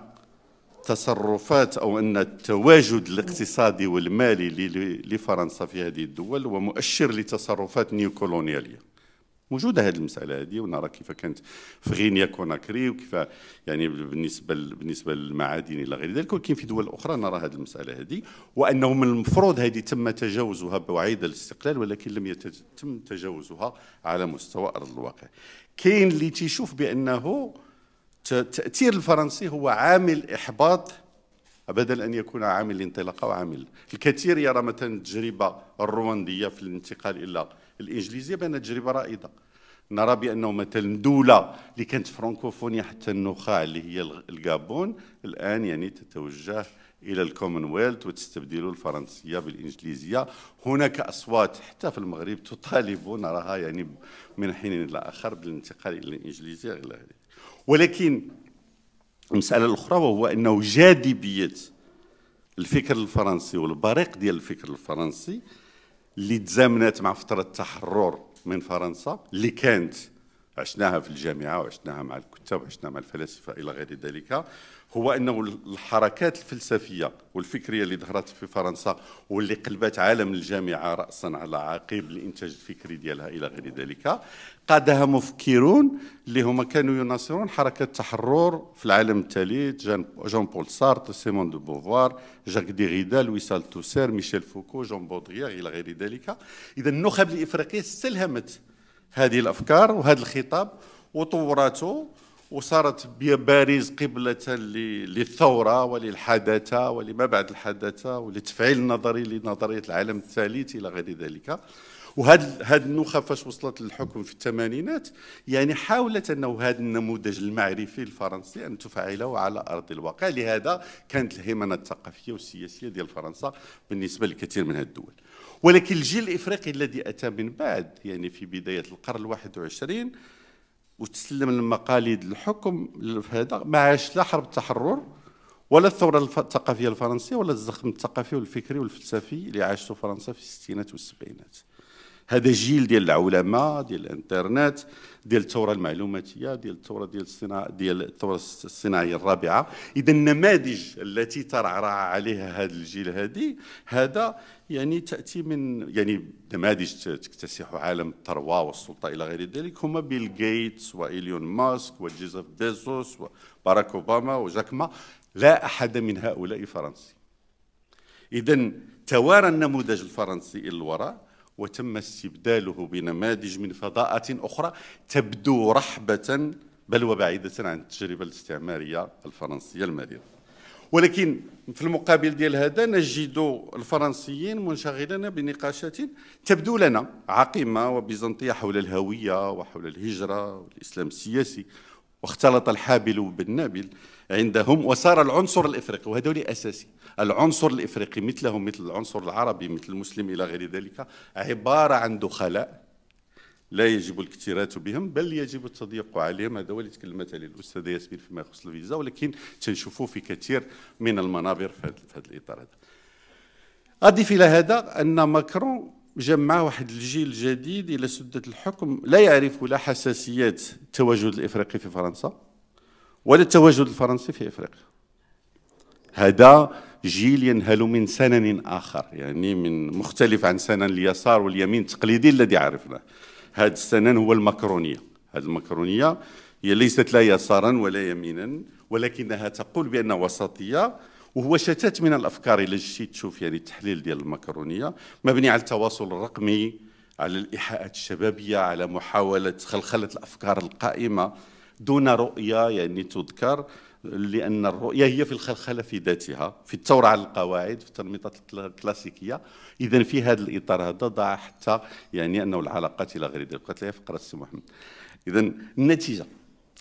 تصرفات او ان التواجد الاقتصادي والمالي لفرنسا في هذه الدول هو مؤشر لتصرفات نيوكولونياليه موجوده هذه المساله هذه ونرى كيف كانت في غينيا كوناكري وكيف يعني بالنسبه بالنسبه للمعادن الى غير ذلك ولكن في دول اخرى نرى هذه المساله هذه وانه من المفروض هذه تم تجاوزها بوعيد الاستقلال ولكن لم يتم تجاوزها على مستوى ارض الواقع كاين اللي تيشوف بانه التاثير الفرنسي هو عامل احباط بدل ان يكون عامل انطلاقه وعامل الكثير يرى مثلا التجربه الروانديه في الانتقال الى الانجليزيه بانها تجربه رائده نرى بانه مثلا دوله اللي كانت فرانكوفونيا حتى النخاع اللي هي الغابون الان يعني تتوجه الى الكومنولث وتستبدل الفرنسيه بالانجليزيه هناك اصوات حتى في المغرب تطالب نراها يعني من حين الى اخر بالانتقال الى الانجليزيه الى اخره ولكن المساله الاخرى وهو انه جاذبيه الفكر الفرنسي والبريق ديال الفكر الفرنسي اللي تزامنت مع فتره التحرر من فرنسا اللي كانت عشناها في الجامعه وعشناها مع الكتاب وعشناها مع الفلاسفه الى غير ذلك هو انه الحركات الفلسفيه والفكريه اللي ظهرت في فرنسا واللي قلبت عالم الجامعه راسا على عقب الانتاج الفكري ديالها الى غير ذلك قادها مفكرون اللي هما كانوا يناصرون حركه التحرر في العالم الثالث جون بول سارت سيمون دو بوفوار جاك غيدا لويسال توسير ميشيل فوكو جون بودريير الى غير ذلك اذا النخب الافريقيه استلهمت هذه الافكار وهذا الخطاب وطورته وصارت باريس قبلة للثورة وللحداثة ولما بعد الحداثة ولتفعيل النظري لنظرية العالم الثالث إلى غير ذلك وهاد هاد النخب فاش وصلت للحكم في الثمانينات يعني حاولت انه هذا النموذج المعرفي الفرنسي ان تفعله على ارض الواقع لهذا كانت الهيمنه الثقافيه والسياسيه ديال فرنسا بالنسبه لكثير من هذه الدول ولكن الجيل الافريقي الذي اتى من بعد يعني في بدايه القرن 21 وتسلم المقاليد الحكم هذا ما عاش لا حرب التحرر ولا الثوره الثقافيه الفرنسيه ولا الزخم الثقافي والفكري والفلسفي اللي عاشته فرنسا في الستينات والسبعينات هذا جيل ديال العلماء ديال الانترنت ديال الثوره المعلوماتيه ديال الثوره ديال الصناعه ديال الثوره الصناعيه الرابعه اذا النماذج التي ترعرع عليها هذا الجيل هذه هذا يعني تاتي من يعني نماذج تكتسح عالم الثروه والسلطه الى غير ذلك هما بيل جيتس وايليون ماسك وجيزيف ديزوس وباراك اوباما وجاك ما لا احد من هؤلاء فرنسي اذا توارى النموذج الفرنسي الى الوراء وتم استبداله بنماذج من فضاءات اخرى تبدو رحبه بل وبعيده عن التجربه الاستعماريه الفرنسيه المريره ولكن في المقابل ديال هذا نجد الفرنسيين منشغلين بنقاشات تبدو لنا عقيمه وبيزنطيه حول الهويه وحول الهجره والاسلام السياسي واختلط الحابل بالنابل عندهم وصار العنصر الافريقي وهذا لي اساسي العنصر الافريقي مثله مثل العنصر العربي مثل المسلم الى غير ذلك عباره عن دخلاء لا يجب الاكتراث بهم بل يجب التضييق عليهم هذا هو اللي تكلمت عليه الاستاذه ياسمين فيما يخص الفيزا ولكن تنشوفوا في كثير من المنابر في هذا الاطار هذا اضيف الى هذا ان ماكرون جمع واحد الجيل الجديد الى سده الحكم لا يعرف لا حساسيات التواجد الافريقي في فرنسا ولا التواجد الفرنسي في افريقيا هذا جيل ينهل من سنن اخر يعني من مختلف عن سنن اليسار واليمين التقليدي الذي عرفناه هذا السنن هو المكرونية هذه المكرونية هي ليست لا يسارا ولا يمينا ولكنها تقول بأن وسطية وهو شتات من الافكار اللي جيتي تشوف يعني التحليل ديال المكرونيه مبني على التواصل الرقمي على الايحاءات الشبابيه على محاوله خلخله الافكار القائمه دون رؤيه يعني تذكر لأن الرؤية هي في الخلخلة في ذاتها في الثورة على القواعد في التنميطات الكلاسيكية إذا في هذا الإطار هذا ضاع حتى يعني أنه العلاقات إلى غير ذلك قالت لها فقرة السي محمد إذا النتيجة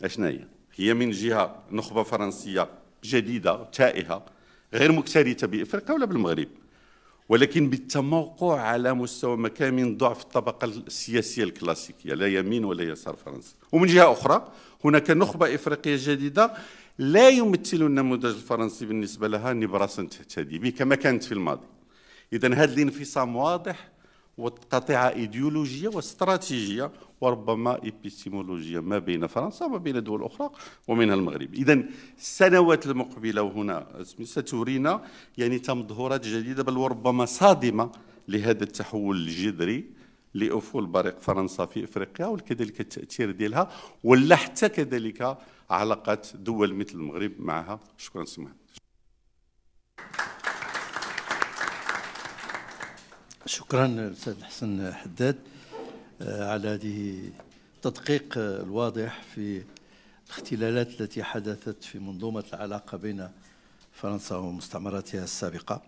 أشنا هي؟ هي من جهة نخبة فرنسية جديدة تائهة غير مكترثة بإفريقيا ولا بالمغرب ولكن بالتموقع على مستوى مكامن ضعف الطبقة السياسية الكلاسيكية لا يمين ولا يسار فرنسي ومن جهة أخرى هناك نخبة إفريقية جديدة لا يمثل النموذج الفرنسي بالنسبة لها نبراسا تهتدي به كما كانت في الماضي إذا هذا الانفصام واضح وقطيعة إيديولوجية واستراتيجية وربما إبستيمولوجية ما بين فرنسا وما بين دول أخرى ومنها المغرب إذا السنوات المقبلة وهنا سترينا يعني تمظهرات جديدة بل وربما صادمة لهذا التحول الجذري لأفول بريق فرنسا في إفريقيا وكذلك التأثير ديالها ولا حتى كذلك علاقات دول مثل المغرب معها شكرا سي محمد شكرا للاستاذ حسن حداد آه، على هذه التدقيق الواضح في الاختلالات التي حدثت في منظومه العلاقه بين فرنسا ومستعمراتها السابقه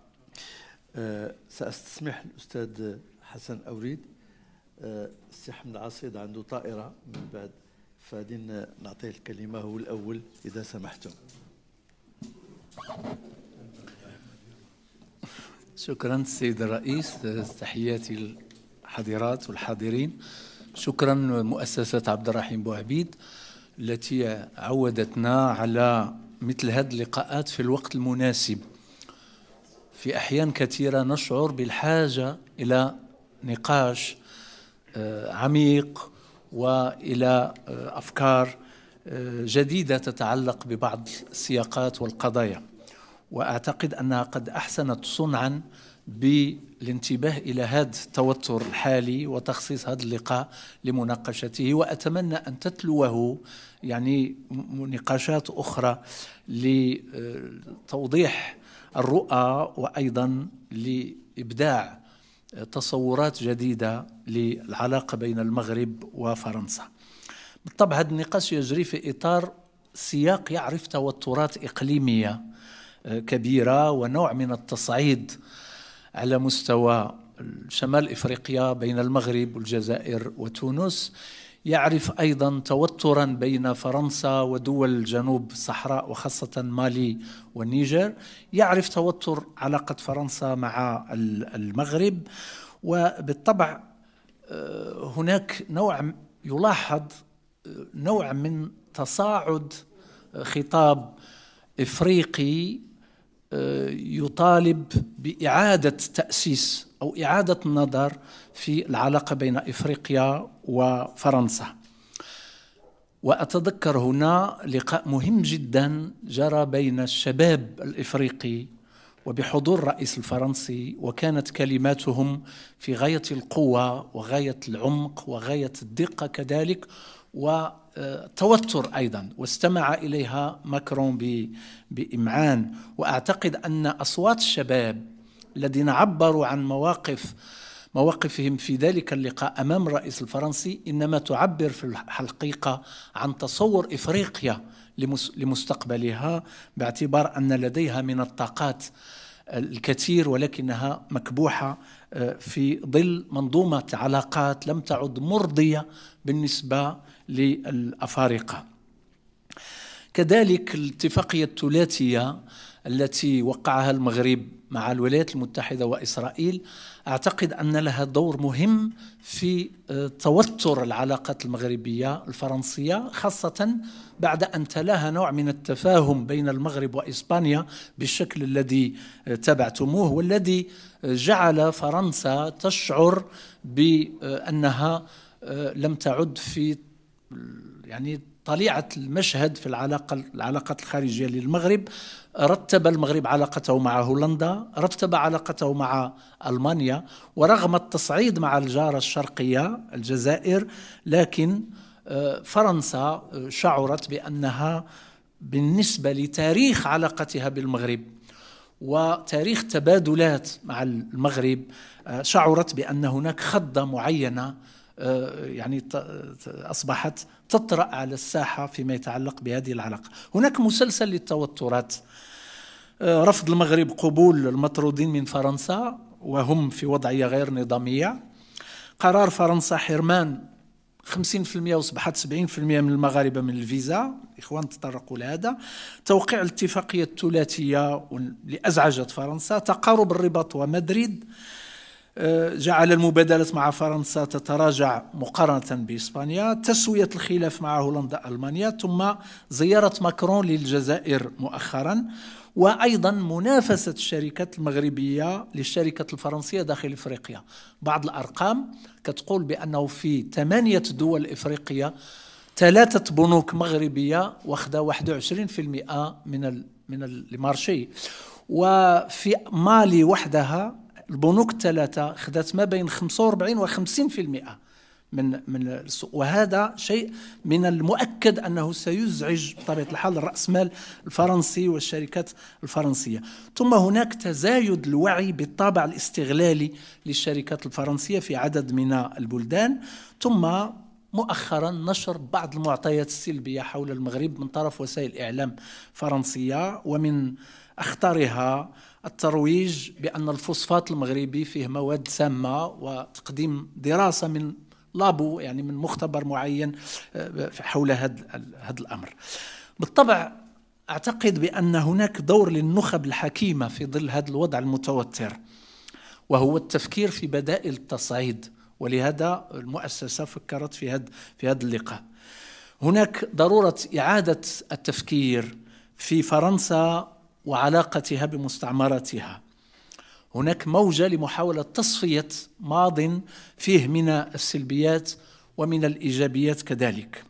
آه، ساستسمح الاستاذ حسن اوريد آه، السي حمد عصيد عنده طائره من بعد فغادي نعطيه الكلمه هو الاول اذا سمحتم شكرا السيد الرئيس تحياتي للحاضرات والحاضرين شكرا مؤسسة عبد الرحيم بوعبيد التي عودتنا على مثل هذه اللقاءات في الوقت المناسب في أحيان كثيرة نشعر بالحاجة إلى نقاش آه، عميق والى آه، افكار آه، جديده تتعلق ببعض السياقات والقضايا واعتقد انها قد احسنت صنعا بالانتباه الى هذا التوتر الحالي وتخصيص هذا اللقاء لمناقشته واتمنى ان تتلوه يعني نقاشات اخرى لتوضيح الرؤى وايضا لابداع تصورات جديدة للعلاقة بين المغرب وفرنسا بالطبع هذا النقاش يجري في إطار سياق يعرف توترات إقليمية آه، كبيرة ونوع من التصعيد على مستوى شمال إفريقيا بين المغرب والجزائر وتونس يعرف ايضا توترا بين فرنسا ودول جنوب الصحراء وخاصه مالي والنيجر، يعرف توتر علاقه فرنسا مع المغرب وبالطبع آه، هناك نوع يلاحظ آه، نوع من تصاعد آه، خطاب افريقي يطالب باعاده تاسيس أو إعادة النظر في العلاقة بين إفريقيا وفرنسا وأتذكر هنا لقاء مهم جدا جرى بين الشباب الإفريقي وبحضور الرئيس الفرنسي وكانت كلماتهم في غاية القوة وغاية العمق وغاية الدقة كذلك وتوتر ايضا واستمع اليها ماكرون بامعان واعتقد ان اصوات الشباب الذين عبروا عن مواقف مواقفهم في ذلك اللقاء امام الرئيس الفرنسي انما تعبر في الحقيقه عن تصور افريقيا لمستقبلها باعتبار ان لديها من الطاقات الكثير ولكنها مكبوحه آه، في ظل منظومه علاقات لم تعد مرضيه بالنسبه للافارقه. كذلك الاتفاقيه الثلاثيه التي وقعها المغرب مع الولايات المتحده واسرائيل اعتقد ان لها دور مهم في آه، توتر العلاقات المغربيه الفرنسيه خاصه بعد ان تلاها نوع من التفاهم بين المغرب واسبانيا بالشكل الذي آه، تبعتموه والذي آه، جعل فرنسا تشعر بانها لم تعد في يعني طليعة المشهد في العلاقة العلاقات الخارجية للمغرب رتب المغرب علاقته مع هولندا رتب علاقته مع ألمانيا ورغم التصعيد مع الجارة الشرقية الجزائر لكن آه، فرنسا آه، شعرت بأنها بالنسبة لتاريخ علاقتها بالمغرب وتاريخ تبادلات مع المغرب آه، شعرت بأن هناك خضة معينة يعني أصبحت تطرأ على الساحة فيما يتعلق بهذه العلاقة هناك مسلسل للتوترات آه، رفض المغرب قبول المطرودين من فرنسا وهم في وضعية غير نظامية قرار فرنسا حرمان 50% وصبحت 70% من المغاربة من الفيزا إخوان تطرقوا لهذا توقيع الاتفاقية الثلاثية اللي أزعجت فرنسا تقارب الرباط ومدريد جعل المبادلات مع فرنسا تتراجع مقارنة بإسبانيا تسوية الخلاف مع هولندا ألمانيا ثم زيارة ماكرون للجزائر مؤخرا وأيضا منافسة الشركات المغربية للشركة الفرنسية داخل إفريقيا بعض الأرقام كتقول بأنه في ثمانية دول إفريقية ثلاثة بنوك مغربية واخدة 21% من من المارشي وفي مالي وحدها البنوك الثلاثه خدات ما بين 45 و 50% من من السوق وهذا شيء من المؤكد انه سيزعج بطبيعه الحال راس مال الفرنسي والشركات الفرنسيه ثم هناك تزايد الوعي بالطابع الاستغلالي للشركات الفرنسيه في عدد من البلدان ثم مؤخرا نشر بعض المعطيات السلبيه حول المغرب من طرف وسائل اعلام فرنسيه ومن اخطرها الترويج بأن الفوسفات المغربي فيه مواد سامة وتقديم دراسة من لابو يعني من مختبر معين آه، حول هذا الأمر بالطبع أعتقد بأن هناك دور للنخب الحكيمة في ظل هذا الوضع المتوتر وهو التفكير في بدائل التصعيد ولهذا المؤسسة فكرت في هذا في هذا اللقاء هناك ضرورة إعادة التفكير في فرنسا وعلاقتها بمستعمرتها هناك موجة لمحاولة تصفية ماض فيه من السلبيات ومن الإيجابيات كذلك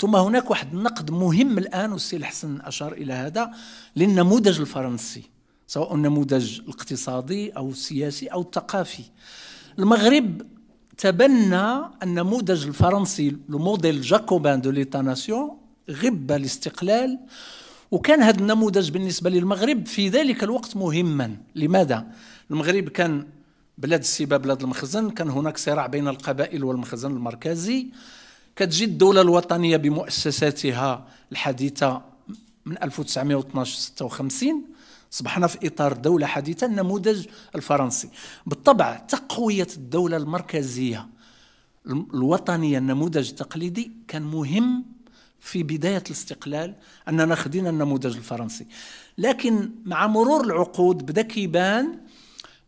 ثم هناك واحد النقد مهم الآن والسي الحسن أشار إلى هذا للنموذج الفرنسي سواء النموذج الاقتصادي أو السياسي أو الثقافي المغرب تبنى النموذج الفرنسي لموديل جاكوبان دو ليتا ناسيون غب الاستقلال وكان هذا النموذج بالنسبة للمغرب في ذلك الوقت مهما لماذا؟ المغرب كان بلاد السيبة بلاد المخزن كان هناك صراع بين القبائل والمخزن المركزي كتجي الدولة الوطنية بمؤسساتها الحديثة من 1912 56 صبحنا في إطار دولة حديثة النموذج الفرنسي بالطبع تقوية الدولة المركزية الوطنية النموذج التقليدي كان مهم في بداية الاستقلال أننا خدينا النموذج الفرنسي لكن مع مرور العقود بدأ كيبان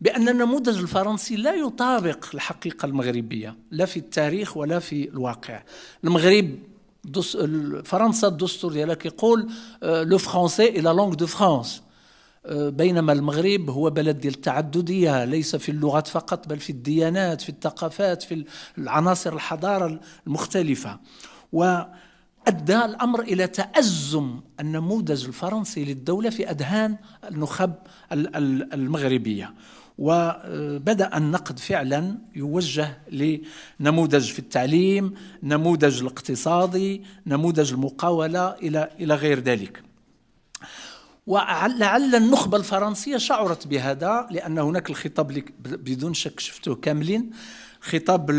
بأن النموذج الفرنسي لا يطابق الحقيقة المغربية لا في التاريخ ولا في الواقع المغرب دس... فرنسا الدستور ديالها كيقول لو فرونسي اي لا لونغ دو فرانس بينما المغرب هو بلد ديال التعدديه ليس في اللغات فقط بل في الديانات في الثقافات في العناصر الحضاره المختلفه و أدى الأمر إلى تأزم النموذج الفرنسي للدولة في أذهان النخب المغربية وبدأ النقد فعلا يوجه لنموذج في التعليم نموذج الاقتصادي نموذج المقاولة إلى إلى غير ذلك ولعل النخبة الفرنسية شعرت بهذا لأن هناك الخطاب بدون شك شفته كاملين خطاب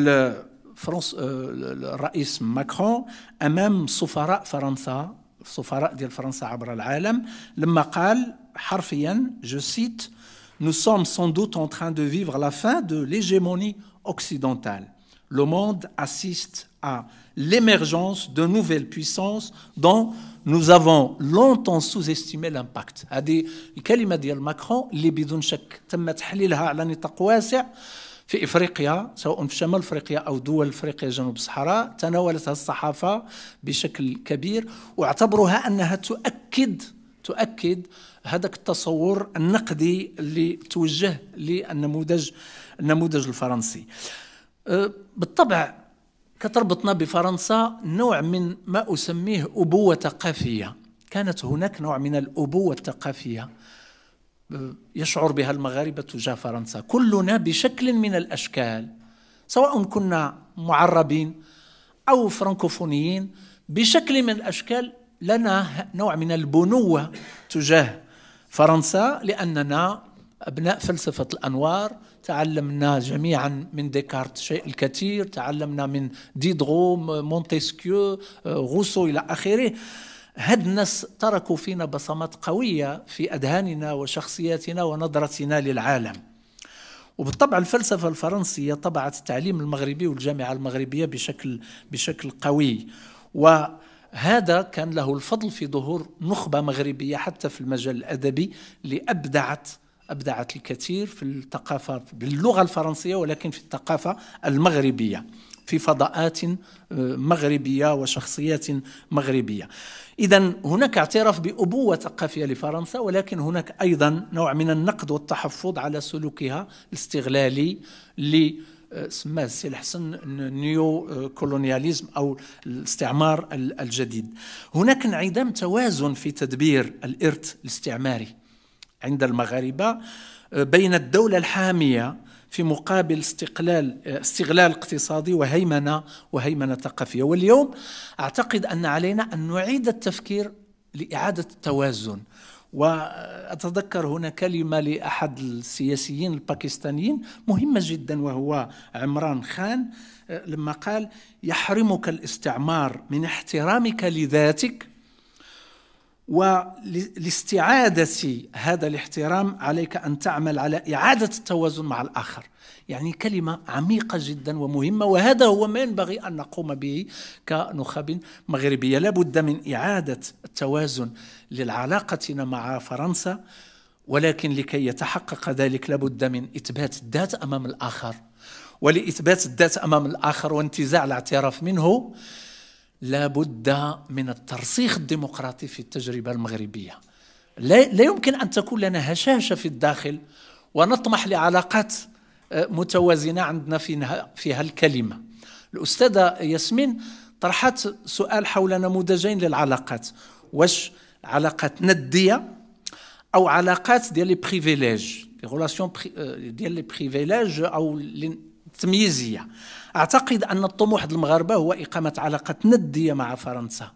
Euh, le Macron Macron, même سفراء فرنسا سفراء ديال فرنسا عبر العالم لما قال حرفيا je cite, « Nous sommes sans doute en train de vivre la fin de l'hégémonie occidentale. Le monde assiste à l'émergence de nouvelles puissances dont nous avons longtemps sous-estimé l'impact. هذه الكلمة macron ماكرون اللي بدون في افريقيا سواء في شمال افريقيا او دول افريقيا جنوب الصحراء تناولتها الصحافه بشكل كبير واعتبروها انها تؤكد تؤكد هذاك التصور النقدي اللي توجه للنموذج النموذج الفرنسي أه، بالطبع كتربطنا بفرنسا نوع من ما اسميه ابوه ثقافيه كانت هناك نوع من الابوه الثقافيه يشعر بها المغاربه تجاه فرنسا كلنا بشكل من الاشكال سواء كنا معربين او فرنكوفونيين بشكل من الاشكال لنا نوع من البنوه تجاه فرنسا لاننا ابناء فلسفه الانوار تعلمنا جميعا من ديكارت شيء الكثير تعلمنا من ديدرو مونتسكيو غوسو آه، الى اخره هاد الناس تركوا فينا بصمات قوية في أذهاننا وشخصياتنا ونظرتنا للعالم وبالطبع الفلسفة الفرنسية طبعت التعليم المغربي والجامعة المغربية بشكل, بشكل قوي وهذا كان له الفضل في ظهور نخبة مغربية حتى في المجال الأدبي لأبدعت أبدعت الكثير في الثقافة باللغة الفرنسية ولكن في الثقافة المغربية في فضاءات آه، مغربية وشخصيات مغربية إذا هناك اعتراف بأبوة ثقافية لفرنسا ولكن هناك أيضا نوع من النقد والتحفظ على سلوكها الاستغلالي ل سماه السي الحسن نيو آه، كولونياليزم او الاستعمار الجديد. هناك انعدام توازن في تدبير الارث الاستعماري عند المغاربه آه، بين الدوله الحاميه في مقابل استقلال استغلال اقتصادي وهيمنه وهيمنه ثقافيه واليوم اعتقد ان علينا ان نعيد التفكير لاعاده التوازن واتذكر هنا كلمه لاحد السياسيين الباكستانيين مهمه جدا وهو عمران خان لما قال يحرمك الاستعمار من احترامك لذاتك ولاستعادة هذا الاحترام عليك أن تعمل على إعادة التوازن مع الآخر يعني كلمة عميقة جدا ومهمة وهذا هو ما ينبغي أن نقوم به كنخب مغربية لابد من إعادة التوازن للعلاقتنا مع فرنسا ولكن لكي يتحقق ذلك لابد من إثبات الذات أمام الآخر ولإثبات الذات أمام الآخر وانتزاع الاعتراف منه لابد من الترسيخ الديمقراطي في التجربة المغربية لا, لا يمكن أن تكون لنا هشاشة في الداخل ونطمح لعلاقات آه، متوازنة عندنا في فيها الكلمة الأستاذة ياسمين طرحت سؤال حول نموذجين للعلاقات واش علاقات ندية أو علاقات ديال لي بريفيليج لي آه، ديال لي بريفيليج أو التمييزية أعتقد أن الطموح المغاربة هو إقامة علاقة ندية مع فرنسا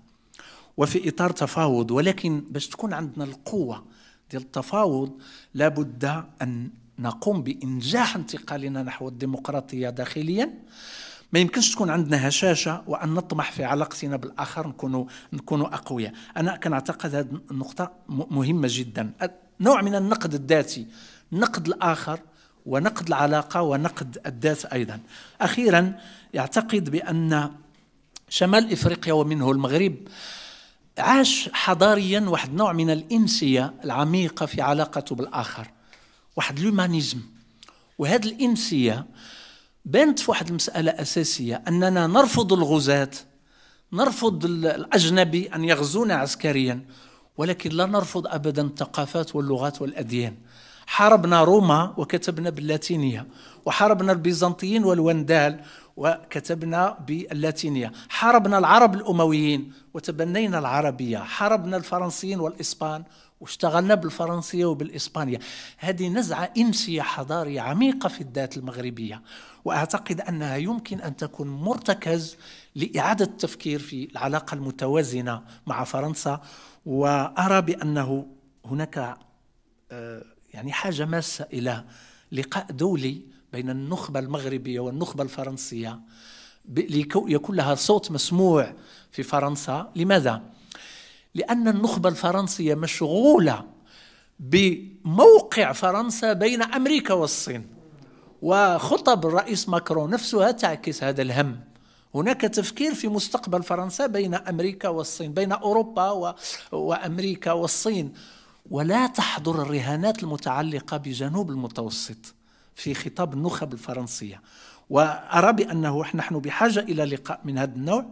وفي إطار تفاوض ولكن باش تكون عندنا القوة ديال التفاوض لابد أن نقوم بإنجاح انتقالنا نحو الديمقراطية داخليا ما يمكنش تكون عندنا هشاشة وأن نطمح في علاقتنا بالآخر نكونوا نكونوا أقوياء أنا كنعتقد هذه النقطة مهمة جدا نوع من النقد الذاتي نقد الآخر ونقد العلاقة ونقد الذات أيضا أخيرا يعتقد بأن شمال إفريقيا ومنه المغرب عاش حضاريا واحد نوع من الإنسية العميقة في علاقته بالآخر واحد اليومانيزم وهذا الإنسية بانت في واحد المسألة أساسية أننا نرفض الغزاة نرفض الأجنبي أن يغزونا عسكريا ولكن لا نرفض أبدا الثقافات واللغات والأديان حاربنا روما وكتبنا باللاتينية وحاربنا البيزنطيين والوندال وكتبنا باللاتينية حاربنا العرب الأمويين وتبنينا العربية حاربنا الفرنسيين والإسبان واشتغلنا بالفرنسية وبالإسبانية هذه نزعة إنسية حضارية عميقة في الذات المغربية وأعتقد أنها يمكن أن تكون مرتكز لإعادة التفكير في العلاقة المتوازنة مع فرنسا وأرى بأنه هناك آه، يعني حاجة ماسة إلى لقاء دولي بين النخبة المغربية والنخبة الفرنسية ليكون لها صوت مسموع في فرنسا لماذا؟ لأن النخبة الفرنسية مشغولة بموقع فرنسا بين أمريكا والصين وخطب الرئيس ماكرون نفسها تعكس هذا الهم هناك تفكير في مستقبل فرنسا بين أمريكا والصين بين أوروبا وأمريكا والصين ولا تحضر الرهانات المتعلقة بجنوب المتوسط في خطاب النخب الفرنسية وأرى بأنه نحن بحاجة إلى لقاء من هذا النوع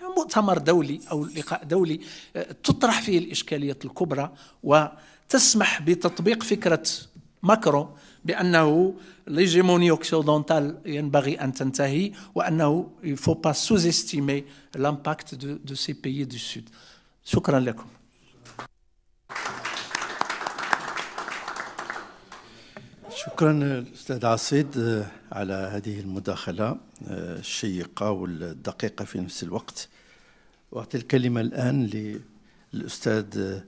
يعني مؤتمر دولي أو لقاء دولي آه، تطرح فيه الإشكاليات الكبرى وتسمح بتطبيق فكرة ماكرون بانه ليجيموني اوكسيدونتال ينبغي ان تنتهي وانه il faut pas sous-estimer l'impact de, de ces pays du sud شكرا لكم شكرا استاذ عصيد آه، على هذه المداخله آه، الشيقه والدقيقه في نفس الوقت واعطي الكلمه الان للاستاذ آه،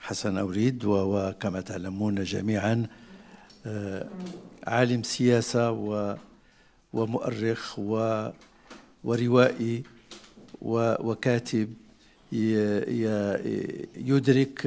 حسن اوريد وهو كما تعلمون جميعا عالم سياسه ومؤرخ وروائي وكاتب يدرك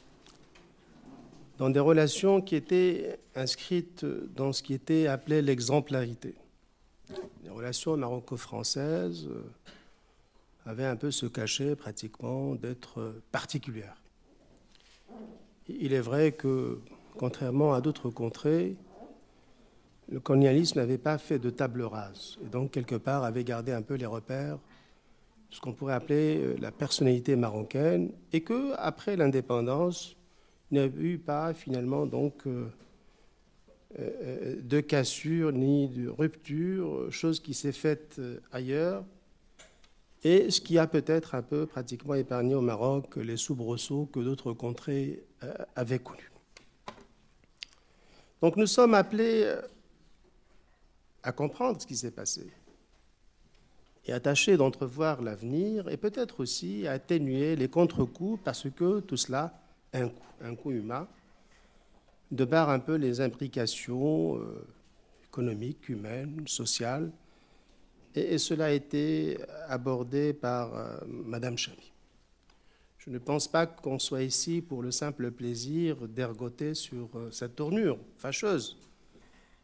dans des relations qui étaient inscrites dans ce qui était appelé l'exemplarité. Les relations maroco-françaises euh, avaient un peu ce cachet pratiquement d'être particulières. Il est vrai que, contrairement à d'autres contrées, le colonialisme n'avait pas fait de table rase, et donc quelque part avait gardé un peu les repères, ce qu'on pourrait appeler euh, la personnalité marocaine, et que après l'indépendance, n'a eu pas finalement donc euh, euh, de cassure ni de rupture, chose qui s'est faite euh, ailleurs, et ce qui a peut-être un peu pratiquement épargné au Maroc les soubresauts que d'autres contrées avaient connus. Donc nous sommes appelés à comprendre ce qui s'est passé et à tâcher d'entrevoir l'avenir et peut-être aussi à atténuer les contre-coups parce que tout cela un coup humain, de barre un peu les implications euh, économiques, humaines, sociales. Et, cela a été abordé par euh, Madame Chami. Je ne pense pas qu'on soit ici pour le simple plaisir d'ergoter sur euh, cette tournure fâcheuse,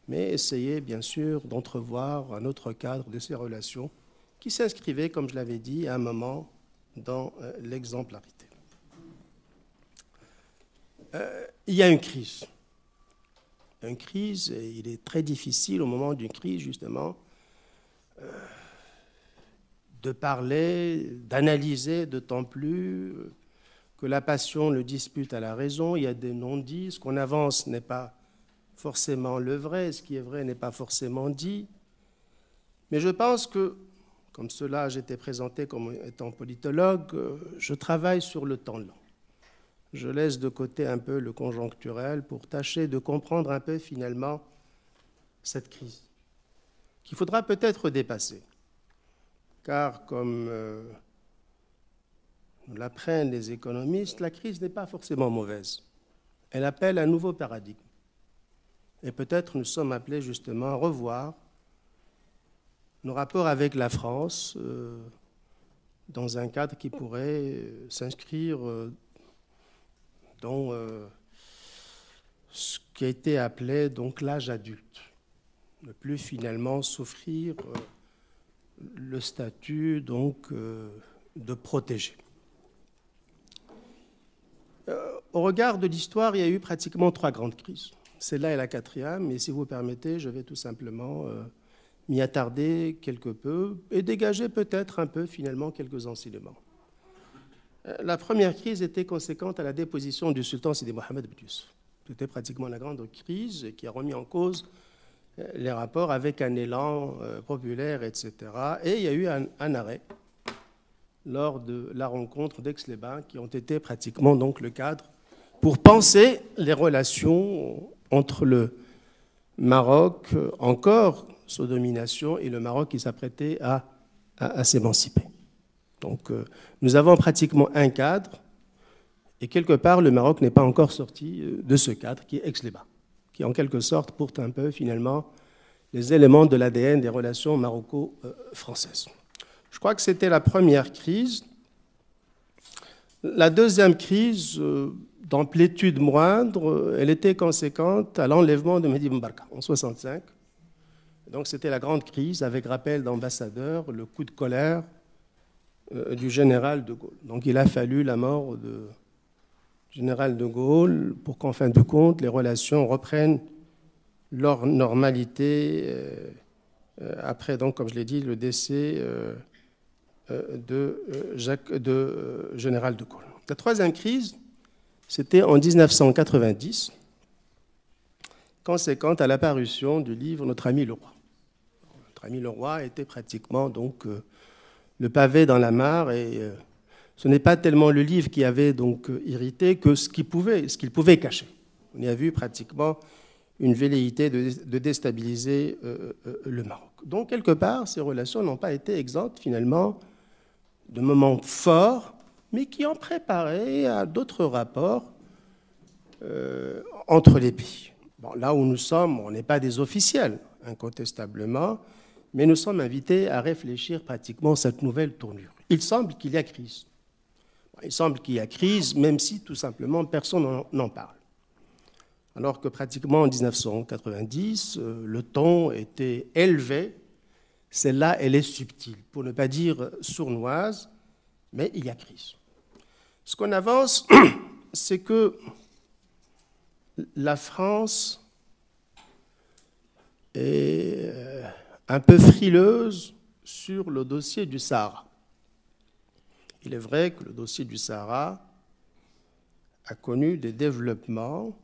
mais essayer bien sûr d'entrevoir un autre cadre de ces relations qui s'inscrivait, comme je l'avais dit, à un moment dans l'exemplarité. Euh, il y a une crise. Une crise, et il est très difficile au moment d'une crise, justement, euh, de parler, d'analyser, d'autant plus euh, que la passion le dispute à la raison, il y a des non-dits, ce qu'on avance n'est pas forcément le vrai, ce qui est vrai n'est pas forcément dit. Mais je pense que, comme cela, j'étais présenté comme étant politologue, je travaille sur le temps long je laisse de côté un peu le conjoncturel pour tâcher de comprendre un peu finalement cette crise qu'il faudra peut-être dépasser. Car comme nous euh, l'apprennent les économistes, la crise n'est pas forcément mauvaise. Elle appelle un nouveau paradigme. Et peut-être nous sommes appelés justement à revoir nos rapports avec la France euh, dans un cadre qui pourrait euh, s'inscrire dont euh, ce qui a été appelé donc l'âge adulte. Ne plus finalement souffrir euh, le statut donc euh, de protégé. au regard de l'histoire, il y a eu pratiquement trois grandes crises. Celle-là est la quatrième, et si vous permettez, je vais tout simplement m'y attarder quelque peu et dégager peut-être un peu finalement quelques enseignements. Euh, la première crise était conséquente à la déposition du sultan Sidi Mohamed Yusuf. C'était pratiquement la grande crise qui a remis en cause euh, les rapports avec un élan euh, populaire, etc. Et il y a eu un, arrêt lors de la rencontre d'Aix-les-Bains qui ont été pratiquement donc le cadre pour penser les relations entre le Maroc, encore sous domination, et le Maroc qui s'apprêtait à s'émanciper. Donc euh, nous avons pratiquement un cadre, et quelque part le Maroc n'est pas encore sorti euh, de ce cadre qui est ex-Léba, qui en quelque sorte porte un peu finalement les éléments de l'ADN des relations maroco-françaises. Je crois que c'était la première crise. La deuxième crise, euh, d'amplitude moindre, elle était conséquente à l'enlèvement de Mehdi Mbarka en 1965. Donc c'était la grande crise avec rappel d'ambassadeur, le coup de colère, euh, du général de Gaulle. Donc il a fallu la mort de général de Gaulle pour qu'en fin de compte, les relations reprennent leur normalité euh, euh, après, donc, comme je l'ai dit, le décès de, Jacques, de général de Gaulle. La troisième crise, c'était en 1990, conséquente à l'apparition du livre Notre ami le roi. Notre ami le roi était pratiquement donc le pavé dans la mare et euh, ce n'est pas tellement le livre qui avait donc euh, irrité que ce qu'il pouvait, ce qu'il pouvait cacher. On y a vu pratiquement une velléité de, déstabiliser euh, le Maroc. Donc quelque part, ces relations n'ont pas été exemptes finalement de moments forts, mais qui ont préparé à d'autres rapports entre les pays. là où nous sommes, on n'est pas des officiels, incontestablement mais nous sommes invités à réfléchir pratiquement à cette nouvelle tournure. Il semble qu'il y a crise. Il semble qu'il y a crise, même si tout simplement personne n'en parle. Alors que pratiquement en 1990, euh, le ton était élevé, celle-là, elle est subtile, pour ne pas dire sournoise, mais il y a crise. Ce qu'on avance, c'est que la France est euh, un peu frileuse sur le dossier du Sahara. Il est vrai que le dossier du Sahara a connu des développements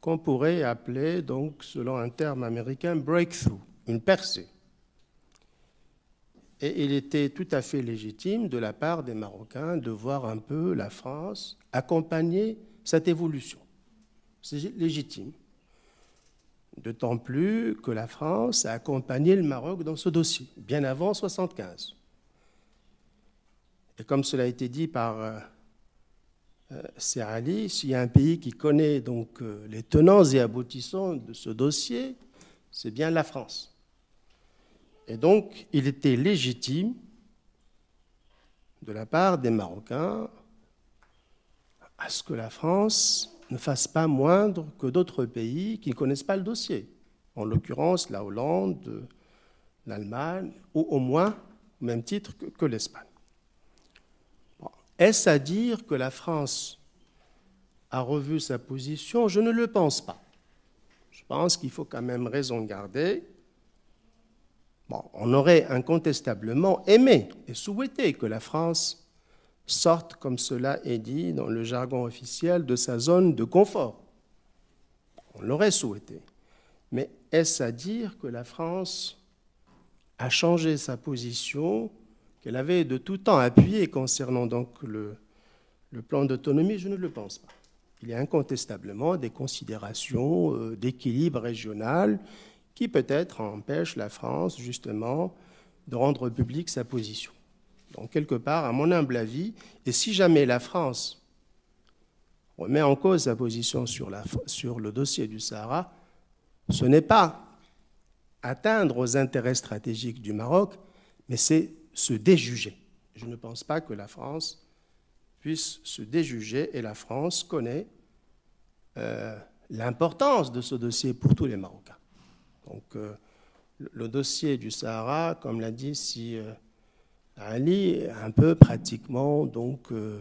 qu'on pourrait appeler, donc, selon un terme américain, breakthrough, une percée. Et il était tout à fait légitime de la part des Marocains de voir un peu la France accompagner cette évolution. C'est légitime. D'autant plus que la France a accompagné le Maroc dans ce dossier, bien avant 1975. Et comme cela a été dit par euh, euh, Serrali, s'il y a un pays qui connaît donc euh, les tenants et aboutissants de ce dossier, c'est bien la France. Et donc, il était légitime de la part des Marocains à ce que la France ne fasse pas moindre que d'autres pays qui ne connaissent pas le dossier, en l'occurrence la Hollande, l'Allemagne, ou au moins au même titre que, l'Espagne. Est-ce à dire que la France a revu sa position Je ne le pense pas. Je pense qu'il faut quand même raison garder. Bon, on aurait incontestablement aimé et souhaité que la France sorte, comme cela est dit dans le jargon officiel, de sa zone de confort. On l'aurait souhaité. Mais est-ce à dire que la France a changé sa position qu'elle avait de tout temps appuyée concernant donc le, le plan d'autonomie Je ne le pense pas. Il y a incontestablement des considérations euh, d'équilibre régional qui peut-être empêchent la France justement de rendre publique sa position. Donc quelque part, à mon humble avis, et si jamais la France remet en cause sa position sur, le dossier du Sahara, ce n'est pas atteindre aux intérêts stratégiques du Maroc, mais c'est se déjuger. Je ne pense pas que la France puisse se déjuger et la France connaît euh, l'importance de ce dossier pour tous les Marocains. Donc euh, le dossier du Sahara, comme l'a dit, si... Euh, un lit un peu pratiquement donc euh,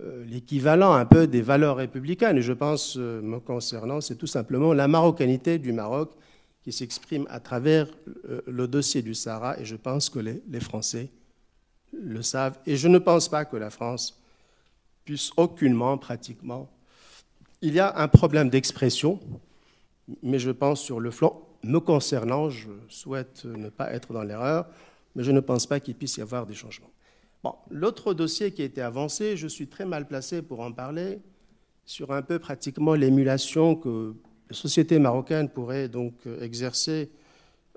euh, l'équivalent un peu des valeurs républicaines. Et je pense, euh, me concernant, c'est tout simplement la marocanité du Maroc qui s'exprime à travers le dossier du Sahara. Et je pense que les, les, Français le savent. Et je ne pense pas que la France puisse aucunement, pratiquement. Il y a un problème d'expression, mais je pense sur le flanc. Me concernant, je souhaite ne pas être dans l'erreur mais je ne pense pas qu'il puisse y avoir des changements. Bon, l'autre dossier qui a été avancé, je suis très mal placé pour en parler, sur un peu pratiquement l'émulation que la société marocaine pourrait donc euh, exercer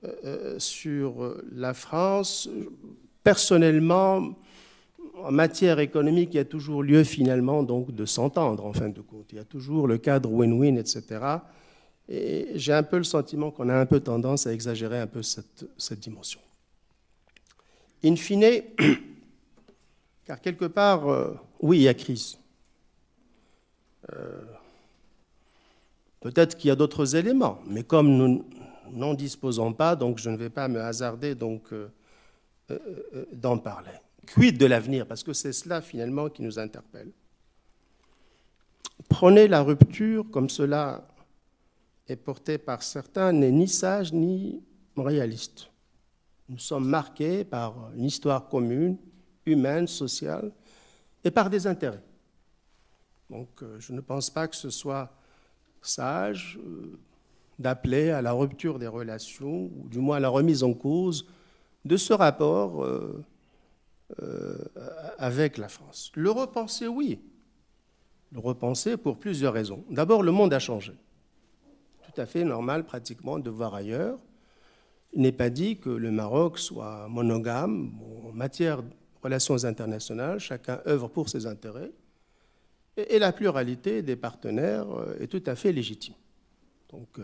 euh, euh, sur la France. Personnellement, en matière économique, il y a toujours lieu finalement donc de s'entendre en fin de compte. Il y a toujours le cadre win-win, etc. Et j'ai un peu le sentiment qu'on a un peu tendance à exagérer un peu cette, cette dimension. In fine, car quelque part, euh, oui, il y a crise. Euh, peut-être qu'il y a d'autres éléments, mais comme nous n'en disposons pas, donc je ne vais pas me hasarder donc euh, d'en parler. Quid de l'avenir Parce que c'est cela finalement qui nous interpelle. Prenez la rupture comme cela est porté par certains n'est ni sage ni réaliste. Nous sommes marqués par une histoire commune, humaine, sociale, et par des intérêts. Donc euh, je ne pense pas que ce soit sage euh, d'appeler à la rupture des relations, ou du moins à la remise en cause de ce rapport euh, avec la France. Le repenser, oui. Le repenser pour plusieurs raisons. D'abord, le monde a changé. Tout à fait normal pratiquement de voir ailleurs. Il n'est pas dit que le Maroc soit monogame en matière de relations internationales, chacun œuvre pour ses intérêts, et, la pluralité des partenaires euh, est tout à fait légitime. Donc, euh,